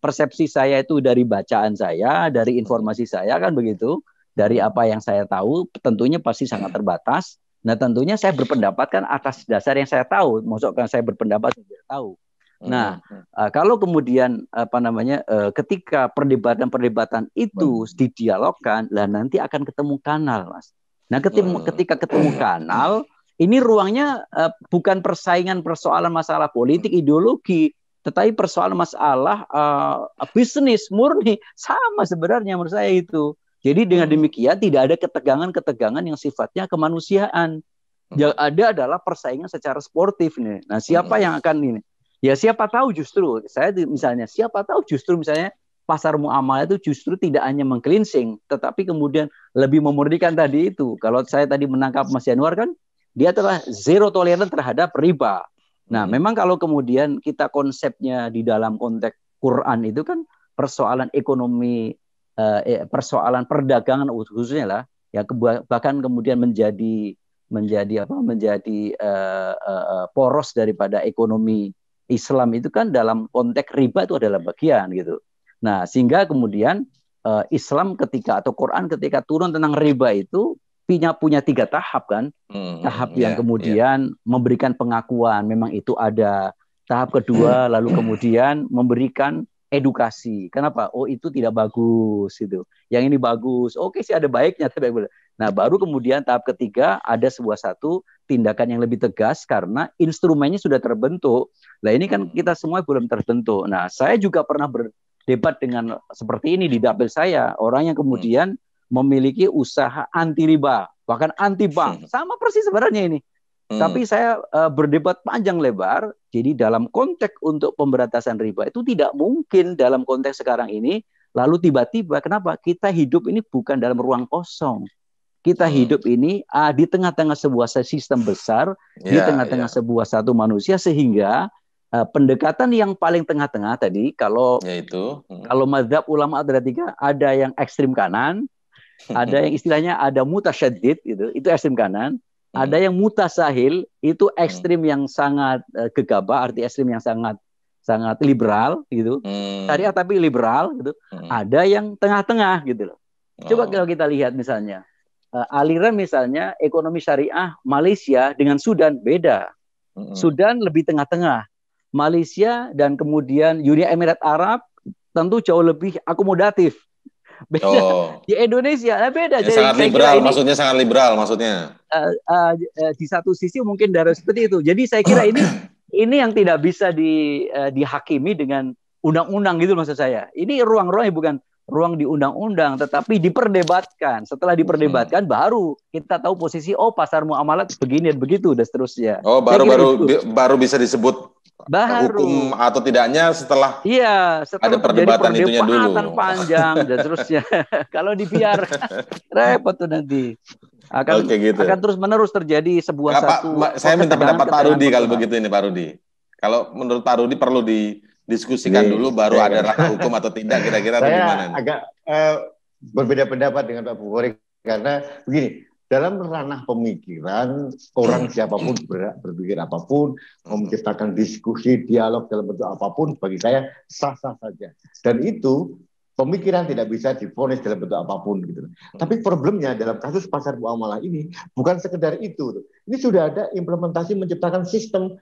[SPEAKER 2] persepsi saya itu dari bacaan saya, dari informasi saya kan begitu, dari apa yang saya tahu tentunya pasti sangat terbatas. Nah tentunya saya berpendapat kan atas dasar yang saya tahu, maksudnya saya berpendapat saya tahu. Nah, uh, kalau kemudian apa namanya eh, ketika perdebatan-perdebatan itu didialogkan, lah nanti akan ketemu kanal, Mas. Nah, ketika ketemu kanal, ini ruangnya eh, bukan persaingan persoalan masalah politik ideologi, tetapi persoalan masalah uh, bisnis murni sama sebenarnya menurut saya itu. Jadi dengan demikian tidak ada ketegangan-ketegangan yang sifatnya kemanusiaan. Yang ada adalah persaingan secara sportif nih. Nah, siapa yang akan ini? Ya siapa tahu justru saya misalnya siapa tahu justru misalnya pasar muamalah itu justru tidak hanya mengcleansing, tetapi kemudian lebih memurnikan tadi itu. Kalau saya tadi menangkap Mas Januar kan, dia telah zero toleran terhadap riba. Nah, hmm. memang kalau kemudian kita konsepnya di dalam konteks Quran itu kan persoalan ekonomi, eh, eh, persoalan perdagangan khususnya lah, ya bahkan kemudian menjadi menjadi apa menjadi eh, eh, eh poros daripada ekonomi Islam itu kan dalam konteks riba itu adalah bagian gitu. Nah, sehingga kemudian uh, Islam ketika atau Quran ketika turun tentang riba itu punya punya tiga tahap kan.
[SPEAKER 1] Hmm, tahap
[SPEAKER 2] yang yeah, ya. kemudian yeah. memberikan pengakuan memang itu ada. Tahap kedua hmm. lalu kemudian memberikan edukasi. Kenapa? Oh, itu tidak bagus itu. Yang ini bagus. Oke sih ada baiknya tapi Nah, baru kemudian tahap ketiga ada sebuah satu tindakan yang lebih tegas karena instrumennya sudah terbentuk Nah ini kan kita semua belum terbentuk. Nah saya juga pernah berdebat dengan seperti ini di dapil saya orang yang kemudian memiliki usaha anti riba bahkan anti bank hmm. sama persis sebenarnya ini. Hmm. Tapi saya uh, berdebat panjang lebar. Jadi dalam konteks untuk pemberantasan riba itu tidak mungkin dalam konteks sekarang ini. Lalu tiba-tiba kenapa kita hidup ini bukan dalam ruang kosong kita hmm. hidup ini uh, di tengah-tengah sebuah sistem besar, yeah, di ya, tengah-tengah yeah. sebuah satu manusia sehingga uh, pendekatan yang paling tengah-tengah tadi kalau
[SPEAKER 4] Yaitu. Hmm.
[SPEAKER 2] kalau mazhab ulama ada tiga ada yang ekstrim kanan ada yang istilahnya ada mutasyadid itu itu ekstrim kanan hmm. ada yang mutasahil itu ekstrim hmm. yang sangat uh, gegabah arti ekstrim yang sangat sangat liberal gitu hmm. syariah tapi liberal gitu hmm. ada yang tengah-tengah gitu loh oh. coba oh. kalau kita lihat misalnya uh, aliran misalnya ekonomi syariah Malaysia dengan Sudan beda hmm. Sudan lebih tengah-tengah Malaysia dan kemudian Uni Emirat Arab tentu jauh lebih akomodatif. Beda oh. di Indonesia, nah beda. Ya, Jadi sangat liberal, ini, maksudnya
[SPEAKER 4] sangat liberal, maksudnya.
[SPEAKER 2] Uh, uh, uh, di satu sisi mungkin dari seperti itu. Jadi saya kira ini ini yang tidak bisa di, uh, dihakimi dengan undang-undang gitu maksud saya. Ini ruang-ruang bukan ruang di undang-undang, tetapi diperdebatkan. Setelah diperdebatkan, hmm. baru kita tahu posisi oh pasar muamalat begini dan begitu dan seterusnya. Oh, baru baru bi
[SPEAKER 4] baru bisa disebut baru. hukum atau tidaknya setelah
[SPEAKER 2] iya setelah ada perdebatan, perdebatan itunya dulu panjang dan seterusnya kalau dibiarkan repot tuh nanti akan okay, gitu. akan terus menerus terjadi sebuah Nggak, satu saya minta pendapat Pak Rudi kalau begitu
[SPEAKER 4] ini Pak Rudi kalau menurut Pak Rudi perlu di diskusikan Jadi, dulu baru ada
[SPEAKER 1] ranah hukum atau tidak kira-kira atau gimana? Saya agak uh, berbeda pendapat dengan Pak Bukhari karena begini dalam ranah pemikiran orang siapapun ber, berpikir apapun menciptakan diskusi dialog dalam bentuk apapun bagi saya sah-sah saja dan itu pemikiran tidak bisa difonis dalam bentuk apapun gitu. Tapi problemnya dalam kasus pasar muamalah ini bukan sekedar itu. Ini sudah ada implementasi menciptakan sistem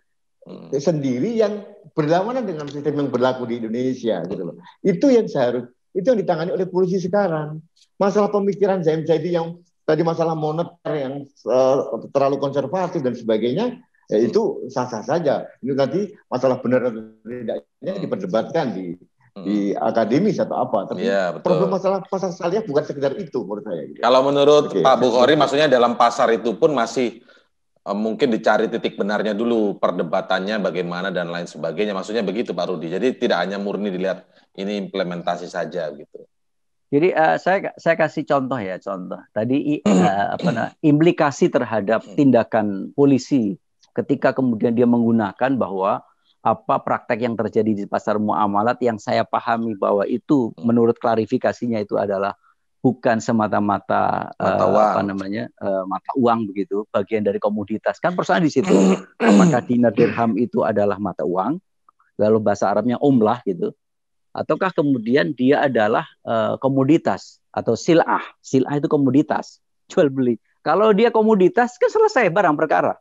[SPEAKER 1] hmm. sendiri yang berlawanan dengan sistem yang berlaku di Indonesia gitu loh. Itu yang seharus itu yang ditangani oleh polisi sekarang. Masalah pemikiran Zaim Zaidi yang tadi masalah moneter yang uh, terlalu konservatif dan sebagainya ya itu sah-sah saja. Itu nanti masalah benar atau tidaknya hmm. diperdebatkan di hmm. di akademis atau apa. Tapi ya, betul. problem masalah pasar syariah bukan sekedar itu menurut saya. Gitu.
[SPEAKER 4] Kalau menurut Oke. Pak Bukhari maksudnya dalam pasar itu pun masih Eh, mungkin dicari titik benarnya dulu perdebatannya bagaimana dan lain sebagainya. Maksudnya begitu Pak Rudi. Jadi tidak hanya murni dilihat ini implementasi saja gitu.
[SPEAKER 2] Jadi uh, saya saya kasih contoh ya contoh. Tadi uh, apa nah, implikasi terhadap hmm. tindakan polisi ketika kemudian dia menggunakan bahwa apa praktek yang terjadi di pasar muamalat yang saya pahami bahwa itu hmm. menurut klarifikasinya itu adalah bukan semata-mata uh, apa namanya uh, mata uang begitu bagian dari komoditas kan persoalan di situ apakah dinar dirham itu adalah mata uang lalu bahasa Arabnya umlah gitu ataukah kemudian dia adalah uh, komoditas atau silah silah itu komoditas jual beli kalau dia komoditas kan selesai barang perkara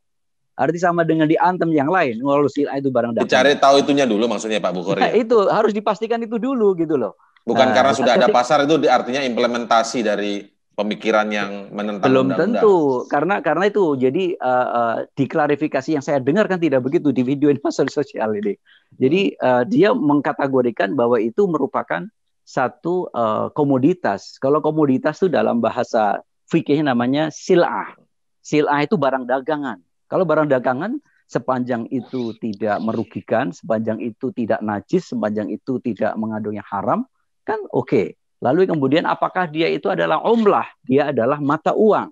[SPEAKER 2] Arti sama dengan di antem yang lain. Walau silah itu barang dagang. Cari
[SPEAKER 4] tahu itunya dulu maksudnya Pak Bukhari. Nah,
[SPEAKER 2] itu harus dipastikan itu dulu gitu loh. Bukan nah, karena sudah ada pasar
[SPEAKER 4] itu artinya implementasi dari pemikiran yang menentang belum undang-undang.
[SPEAKER 2] tentu karena karena itu jadi uh, uh, diklarifikasi yang saya dengar kan tidak begitu di video influencer sosial ini jadi uh, dia mengkategorikan bahwa itu merupakan satu uh, komoditas kalau komoditas itu dalam bahasa fikih namanya silah silah itu barang dagangan kalau barang dagangan sepanjang itu tidak merugikan sepanjang itu tidak najis sepanjang itu tidak mengandungnya haram Kan oke. Okay. Lalu kemudian apakah dia itu adalah umlah? Dia adalah mata uang.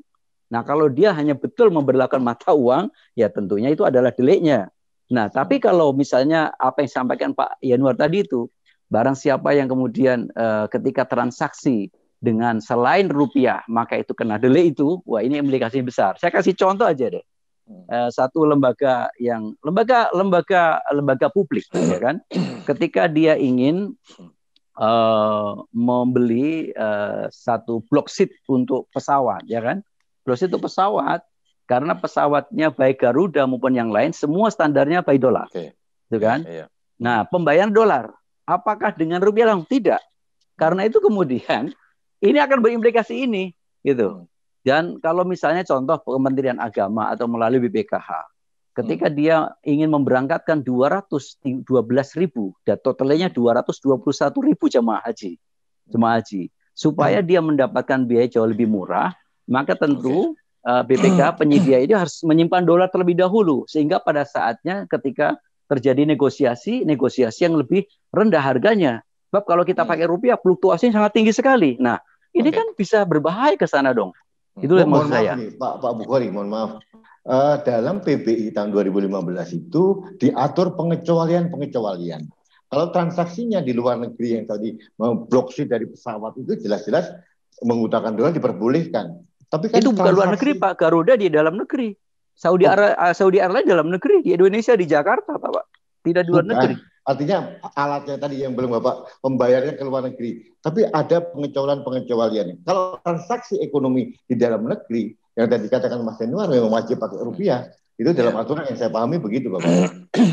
[SPEAKER 2] Nah kalau dia hanya betul memberlakukan mata uang, ya tentunya itu adalah deliknya. Nah tapi kalau misalnya apa yang disampaikan Pak Yanuar tadi itu, barang siapa yang kemudian eh, ketika transaksi dengan selain rupiah, maka itu kena delik itu, wah ini implikasi besar. Saya kasih contoh aja deh. Uh, satu lembaga yang lembaga lembaga lembaga publik ya kan ketika dia ingin uh, membeli uh, satu blok seat untuk pesawat, ya kan? Blok seat itu pesawat karena pesawatnya baik Garuda maupun yang lain semua standarnya baik dolar, okay. gitu kan? Yeah. Iya. Nah, pembayaran dolar, apakah dengan rupiah langsung? Tidak, karena itu kemudian ini akan berimplikasi ini, gitu. Hmm. Dan kalau misalnya contoh Kementerian Agama atau melalui BPKH, Iya. ketika dia ingin memberangkatkan 212 ribu dan totalnya 221 ribu jemaah haji jemaah haji supaya hmm. dia mendapatkan biaya jauh lebih murah maka tentu uh, eh, BPK hmm. penyedia ini harus menyimpan dolar terlebih dahulu sehingga pada saatnya ketika terjadi negosiasi negosiasi yang lebih rendah harganya sebab kalau kita hmm. pakai rupiah fluktuasinya sangat tinggi sekali nah ini kan bisa berbahaya ke sana dong itu yang oh, maksud saya nih,
[SPEAKER 1] Pak Pak Bukhari mohon maaf uh, dalam PBI tahun 2015 itu diatur pengecualian-pengecualian. Kalau transaksinya di luar negeri yang tadi memblokir dari pesawat itu jelas-jelas menggunakan dolar diperbolehkan.
[SPEAKER 2] Tapi kan itu bukan transaksi... luar negeri Pak Garuda di dalam negeri. Saudi Arabia oh. Eh, Saudi Airlines dalam negeri di Indonesia di Jakarta Pak. Pak. Tidak di luar bukan. negeri. Artinya alatnya tadi yang belum Bapak
[SPEAKER 1] pembayarnya ke luar negeri. Tapi ada pengecualian-pengecualian. Kalau transaksi ekonomi di dalam negeri yang tadi dikatakan Mas Denuar memang wajib pakai rupiah. Itu dalam iya. aturan yang saya pahami
[SPEAKER 2] begitu, Bapak.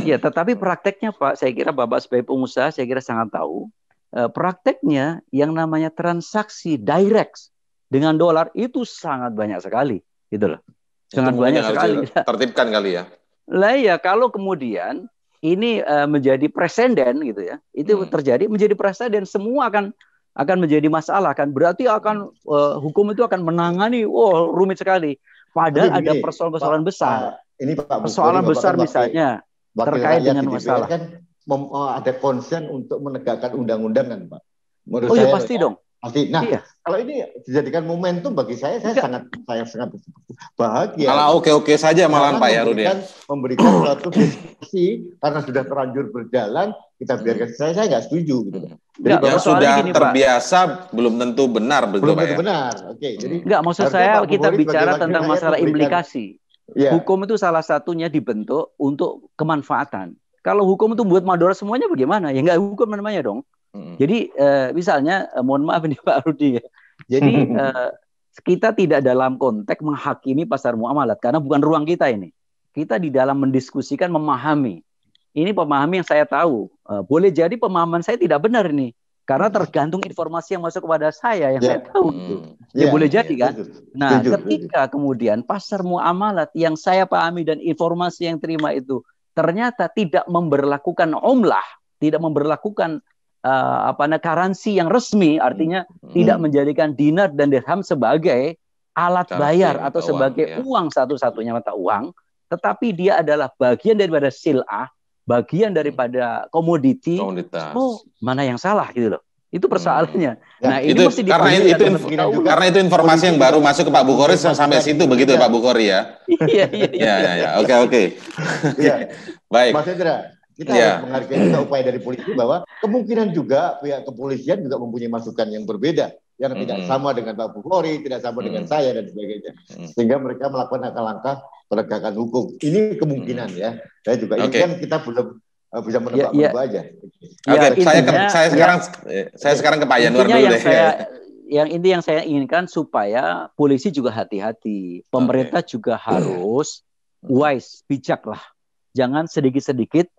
[SPEAKER 2] Ya, tetapi prakteknya Pak, saya kira Bapak sebagai pengusaha saya kira sangat tahu eh, prakteknya yang namanya transaksi direct dengan dolar itu sangat banyak sekali, gitu loh. Sangat itu banyak sekali.
[SPEAKER 4] Tertibkan kali ya.
[SPEAKER 2] Lah ya, kalau kemudian ini eh, menjadi presiden gitu ya, itu hmm. terjadi menjadi presiden semua akan akan menjadi masalah kan berarti akan uh, hukum itu akan menangani wow rumit sekali padahal Tapi, ada persoalan-persoalan besar uh,
[SPEAKER 1] ini Pak persoalan ini besar wakil, misalnya Wakil terkait dengan masalah kan eh, ada konsen untuk menegakkan undang-undang kan Pak Menurut oh iya, saya, ya pasti dong pasti nah iya. kalau ini dijadikan momentum bagi saya saya Enggak. Iya. sangat saya sangat bahagia malah oke oke saja malah Pak ya Rudi memberikan suatu diskusi karena sudah terlanjur berjalan kita biarkan hmm. saya saya nggak setuju gitu hmm. jadi sudah gini, terbiasa
[SPEAKER 2] Pak. belum tentu benar betul belum tentu ya? benar oke okay, hmm. jadi nggak maksud saya Pak kita bicara tentang masalah implikasi ya. hukum itu salah satunya dibentuk untuk kemanfaatan kalau hukum itu buat madura semuanya bagaimana ya nggak hukum namanya dong hmm. jadi eh, misalnya eh, mohon maaf ini Pak Rudi ya.
[SPEAKER 1] jadi eh,
[SPEAKER 2] kita tidak dalam konteks menghakimi pasar muamalat karena bukan ruang kita ini kita di dalam mendiskusikan memahami ini pemahaman yang saya tahu. Eh, boleh jadi pemahaman saya tidak benar nih. Karena hmm. tergantung informasi yang masuk kepada saya yang yeah. saya tahu itu. Hmm. Ya yeah, boleh ya, jadi kan. Yeah. Nah, jujur, ketika kemudian pasar muamalat yang saya pahami dan informasi yang terima itu ternyata tidak memberlakukan omlah, tidak memberlakukan uh, apa namanya karansi yang resmi, artinya hmm. tidak hmm. menjadikan dinar dan dirham sebagai alat Kansi bayar atau uang, sebagai ya. uang satu-satunya mata uang, tetapi dia adalah bagian daripada silah bagian hmm. daripada komoditi. Komoditas. Oh, mana yang salah gitu loh. Itu hmm. persoalannya. Hmm. nah, itu, karena itu, itu karena
[SPEAKER 4] itu informasi yang baru masuk ke Pak Bukhari sampai situ begitu ya. Pak Bukhari ya.
[SPEAKER 2] Iya, iya, iya. Ya,
[SPEAKER 4] ya, ya. Oke, oke. Iya.
[SPEAKER 1] Baik. Mas Hendra, kita ya. harus menghargai kita upaya dari polisi bahwa kemungkinan juga pihak kepolisian juga mempunyai masukan yang berbeda yang tidak mm -hmm. sama dengan Pak Bukhari, tidak sama mm -hmm. dengan saya dan sebagainya. Mm -hmm. Sehingga mereka melakukan langkah-langkah penegakan hukum. Ini kemungkinan mm -hmm. ya. Saya juga okay. ini kan
[SPEAKER 2] kita belum uh, bisa menebak-nebak ya, ya. aja.
[SPEAKER 1] Oke, okay, ya, saya ke, saya ya. sekarang ya, saya sekarang ke Pak Yanuar dulu deh. Saya,
[SPEAKER 2] yang ini yang saya inginkan supaya polisi juga hati-hati, pemerintah okay. juga harus wise, bijaklah. Jangan sedikit-sedikit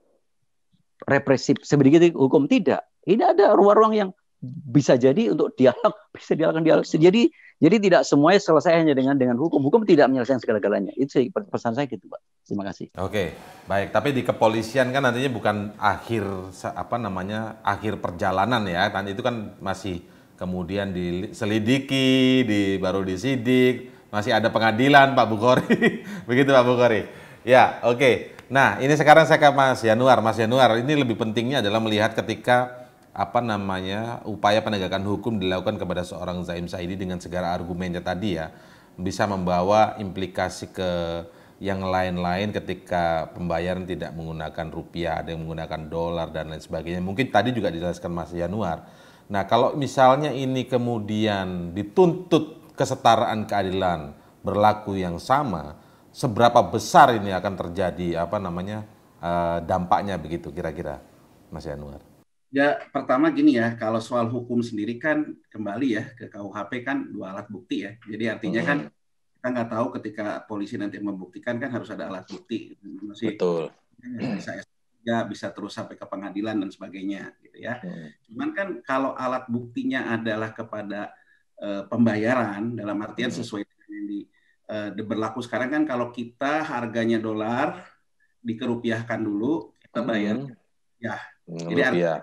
[SPEAKER 2] represif, sedikit hukum tidak. Ini ada ruang-ruang yang bisa jadi untuk dialog bisa dialogkan dialog. Jadi jadi tidak semuanya selesai hanya dengan dengan hukum. Hukum tidak menyelesaikan segala-galanya. Itu pesan saya gitu, Pak. Terima kasih.
[SPEAKER 4] Oke, baik. Tapi di kepolisian kan nantinya bukan akhir apa namanya akhir perjalanan ya. kan itu kan masih kemudian diselidiki, di baru disidik, masih ada pengadilan, Pak Bukhari. Begitu Pak Bukhari. Ya, oke. Nah, ini sekarang saya ke Mas Januar. Mas Januar, ini lebih pentingnya adalah melihat ketika apa namanya upaya penegakan hukum dilakukan kepada seorang Zaim Saidi dengan segala argumennya tadi ya bisa membawa implikasi ke yang lain-lain ketika pembayaran tidak menggunakan rupiah ada yang menggunakan dolar dan lain sebagainya mungkin tadi juga dijelaskan Mas Januar nah kalau misalnya ini kemudian dituntut kesetaraan keadilan berlaku yang sama seberapa besar ini akan terjadi apa namanya eh, dampaknya begitu kira-kira Mas Januar
[SPEAKER 3] Ya, pertama gini ya, kalau soal hukum sendiri kan kembali ya ke KUHP kan dua alat bukti ya. Jadi artinya kan hmm. kita nggak tahu ketika polisi nanti membuktikan kan harus ada alat bukti. Masih Betul. Ya, bisa ya bisa terus sampai ke pengadilan dan sebagainya gitu ya. Hmm. Cuman kan kalau alat buktinya adalah kepada uh, pembayaran dalam artian hmm. sesuai dengan yang di, uh, berlaku sekarang kan kalau kita harganya dolar dikerupiahkan dulu kita bayar hmm. ya. Jadi artinya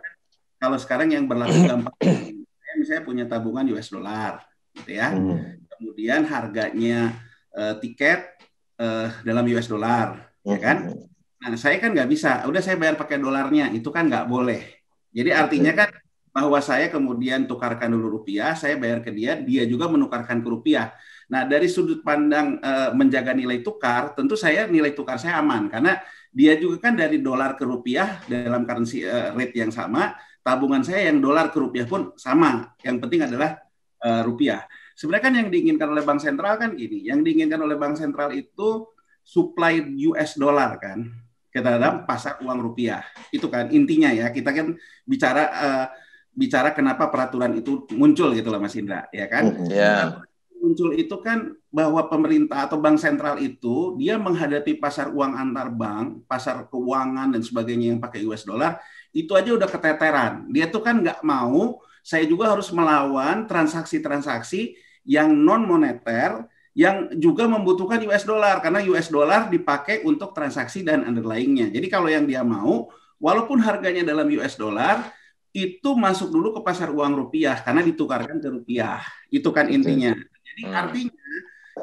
[SPEAKER 3] kalau sekarang yang berlaku dampak saya misalnya punya tabungan US dollar gitu ya. Hmm. Kemudian harganya uh, tiket uh, dalam US dollar, hmm. ya kan? Hmm. Nah, saya kan nggak bisa. Udah saya bayar pakai dolarnya, itu kan nggak boleh. Jadi artinya kan bahwa saya kemudian tukarkan dulu rupiah, saya bayar ke dia, dia juga menukarkan ke rupiah. Nah, dari sudut pandang uh, menjaga nilai tukar, tentu saya nilai tukar saya aman karena dia juga kan dari dolar ke rupiah dalam currency uh, rate yang sama, tabungan saya yang dolar ke rupiah pun sama. Yang penting adalah uh, rupiah. Sebenarnya kan yang diinginkan oleh bank sentral kan ini, yang diinginkan oleh bank sentral itu supply US dollar kan Kita dalam pasar uang rupiah. Itu kan intinya ya. Kita kan bicara uh, bicara kenapa peraturan itu muncul gitu loh Mas Indra, ya kan? Hmm, yeah. Ya. Muncul itu kan bahwa pemerintah atau bank sentral itu dia menghadapi pasar uang antar bank, pasar keuangan dan sebagainya yang pakai US dollar itu aja udah keteteran. Dia tuh kan nggak mau, saya juga harus melawan transaksi-transaksi yang non moneter yang juga membutuhkan US dollar karena US dollar dipakai untuk transaksi dan underlyingnya. Jadi kalau yang dia mau, walaupun harganya dalam US dollar itu masuk dulu ke pasar uang rupiah karena ditukarkan ke rupiah. Itu kan intinya.
[SPEAKER 1] Jadi hmm. artinya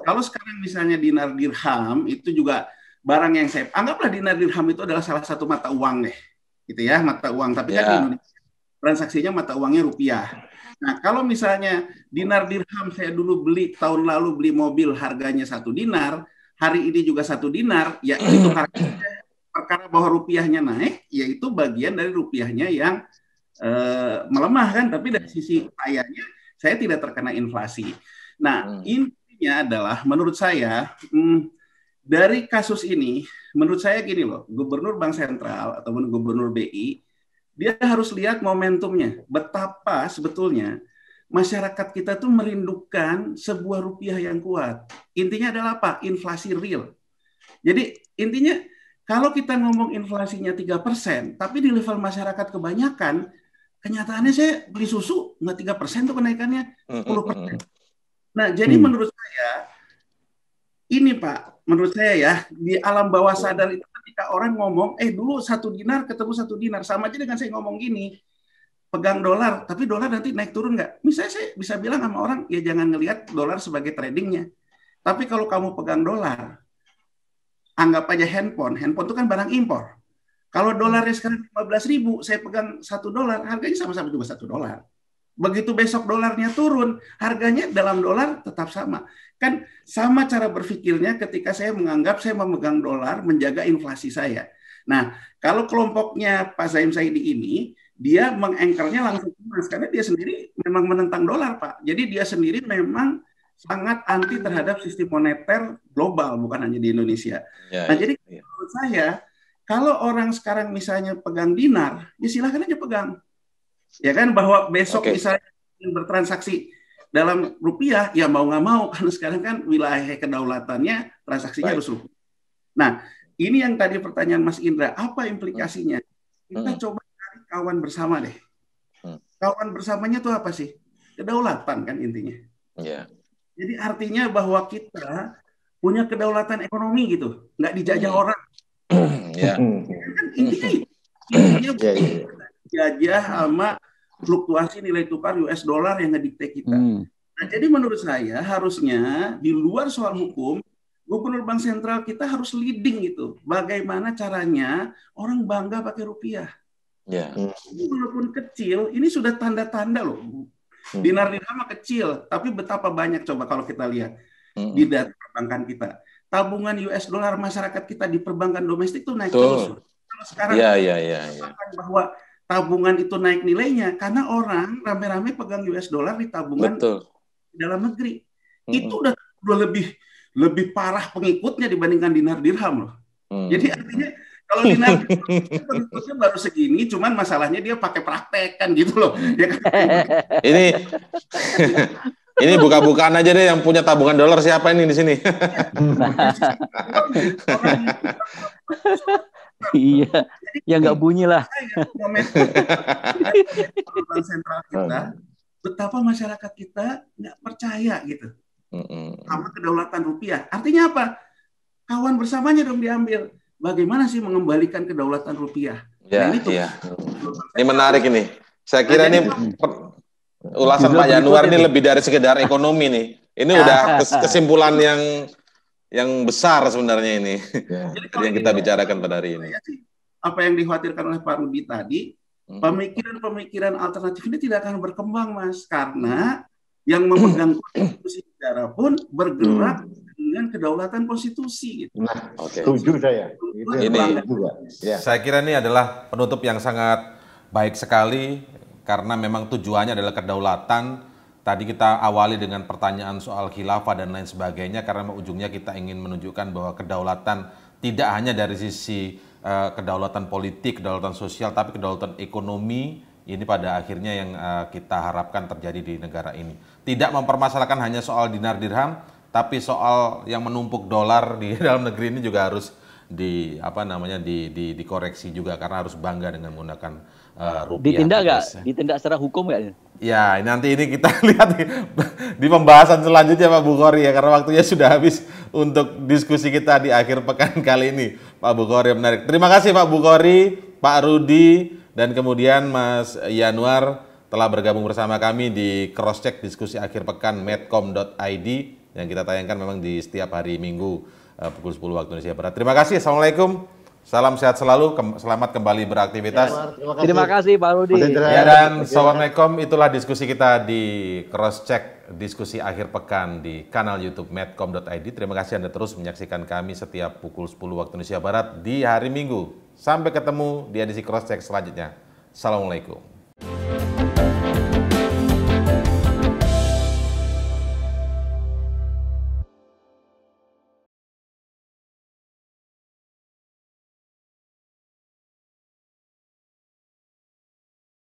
[SPEAKER 3] kalau sekarang misalnya dinar dirham itu juga barang yang saya anggaplah dinar dirham itu adalah salah satu mata uang deh gitu ya mata uang. Tapi yeah. kan di ya. Indonesia transaksinya mata uangnya rupiah. Nah kalau misalnya dinar dirham saya dulu beli tahun lalu beli mobil harganya satu dinar, hari ini juga satu dinar, ya itu hmm. harganya perkara bahwa rupiahnya naik, yaitu bagian dari rupiahnya yang e, melemah kan. Tapi dari sisi ayahnya saya tidak terkena inflasi. Nah hmm. intinya adalah menurut saya hmm, dari kasus ini menurut saya gini loh, gubernur bank sentral ataupun gubernur BI dia harus lihat momentumnya. Betapa sebetulnya masyarakat kita tuh merindukan sebuah rupiah yang kuat. Intinya adalah apa? Inflasi real. Jadi intinya kalau kita ngomong inflasinya 3%, tapi di level masyarakat kebanyakan, kenyataannya saya beli susu nggak 3% tuh kenaikannya 10%. Nah, jadi hmm. menurut saya ini Pak, menurut saya ya, di alam bawah sadar itu ketika orang ngomong, eh dulu satu dinar ketemu satu dinar, sama aja dengan saya ngomong gini, pegang dolar, tapi dolar nanti naik turun nggak? Misalnya saya bisa bilang sama orang, ya jangan ngelihat dolar sebagai tradingnya. Tapi kalau kamu pegang dolar, anggap aja handphone, handphone itu kan barang impor. Kalau dolarnya sekarang 15 ribu, saya pegang satu dolar, harganya sama-sama juga satu dolar. Begitu besok dolarnya turun, harganya dalam dolar tetap sama. Kan sama cara berpikirnya ketika saya menganggap saya memegang dolar menjaga inflasi saya. Nah, kalau kelompoknya Pak Zaim Saidi ini, dia mengengkernya langsung emas karena dia sendiri memang menentang dolar, Pak. Jadi dia sendiri memang sangat anti terhadap sistem moneter global bukan hanya di Indonesia. Ya, nah, ya, jadi menurut saya kalau orang sekarang misalnya pegang dinar, ya silahkan aja pegang ya kan bahwa besok okay. misalnya bertransaksi dalam rupiah ya mau nggak mau karena sekarang kan wilayah kedaulatannya transaksinya Baik. harus rupiah. Nah ini yang tadi pertanyaan Mas Indra apa implikasinya? Hmm. Kita hmm. coba cari kawan bersama deh. Hmm. Kawan bersamanya tuh apa sih? Kedaulatan kan intinya. Yeah. Jadi artinya bahwa kita punya kedaulatan ekonomi gitu, nggak dijajah hmm. orang. Yeah. Iya. Kan intinya, intinya yeah, yeah, yeah dijajah sama fluktuasi nilai tukar US dollar yang ngedikte kita. Hmm. Nah, jadi menurut saya harusnya di luar soal hukum, gubernur bank sentral kita harus leading itu. Bagaimana caranya orang bangga pakai rupiah. Yeah. Walaupun kecil, ini sudah tanda-tanda loh. Hmm. Dinar dirham kecil, tapi betapa banyak coba kalau kita lihat hmm. di data perbankan kita. Tabungan US dollar masyarakat kita di perbankan domestik tuh naik terus. Kalau sekarang yeah, yeah, yeah, yeah. bahwa tabungan itu naik nilainya karena orang rame-rame pegang US dollar di tabungan Betul. dalam negeri. Mm -hmm. Itu udah, udah lebih lebih parah pengikutnya dibandingkan dinar dirham loh. Mm. Jadi artinya kalau dinar pengikutnya baru segini, cuman masalahnya dia pakai praktek kan gitu loh. Ya kan?
[SPEAKER 2] ini
[SPEAKER 4] ini buka-bukaan aja deh yang punya tabungan dolar siapa ini di sini.
[SPEAKER 2] iya, ya nggak bunyi lah.
[SPEAKER 3] sentral kita, hmm. betapa masyarakat kita nggak percaya gitu hmm. sama kedaulatan rupiah. Artinya apa? Kawan bersamanya dong diambil. Bagaimana sih mengembalikan kedaulatan rupiah?
[SPEAKER 4] Nah, ya, nah, ini, tuh, iya. ini menarik ini. Saya kira ini ulasan Pak Januar ini lebih dari sekedar ekonomi nih. Ini udah kesimpulan yang yang besar sebenarnya ini ya. Jadi yang kita ya, bicarakan pada hari ini. Ya
[SPEAKER 3] apa yang dikhawatirkan oleh Pak Rudi tadi, hmm. pemikiran-pemikiran alternatif ini tidak akan berkembang, Mas, karena yang memegang konstitusi negara pun bergerak hmm. dengan kedaulatan konstitusi. Gitu. Nah,
[SPEAKER 1] okay. setuju saya. Itu ini
[SPEAKER 4] Ya. Saya kira ini adalah penutup yang sangat baik sekali karena memang tujuannya adalah kedaulatan Tadi kita awali dengan pertanyaan soal khilafah dan lain sebagainya karena ujungnya kita ingin menunjukkan bahwa kedaulatan tidak hanya dari sisi uh, kedaulatan politik, kedaulatan sosial, tapi kedaulatan ekonomi ini pada akhirnya yang uh, kita harapkan terjadi di negara ini. Tidak mempermasalahkan hanya soal dinar dirham, tapi soal yang menumpuk dolar di dalam negeri ini juga harus di apa namanya di, di dikoreksi juga karena harus bangga dengan menggunakan Eh, rupiah. Ditindak nggak? Ya. Ditindak secara hukum nggak? Ya, nanti ini kita lihat di pembahasan selanjutnya Pak Bukhari ya, karena waktunya sudah habis untuk diskusi kita di akhir pekan kali ini. Pak Bukhari menarik. Terima kasih Pak Bukhari, Pak Rudi, dan kemudian Mas Yanuar telah bergabung bersama kami di cross check diskusi akhir pekan medcom.id yang kita tayangkan memang di setiap hari Minggu eh, pukul 10 waktu Indonesia Barat. Terima kasih. Assalamualaikum. Salam sehat selalu, kem selamat kembali beraktivitas. Ya, terima
[SPEAKER 2] kasih Pak Rudi. Ya dan
[SPEAKER 4] Assalamualaikum, itulah diskusi kita di Cross Check, diskusi akhir pekan di kanal YouTube medcom.id. Terima kasih Anda terus menyaksikan kami setiap pukul 10 waktu Indonesia Barat di hari Minggu. Sampai ketemu di edisi Cross Check selanjutnya. Assalamualaikum.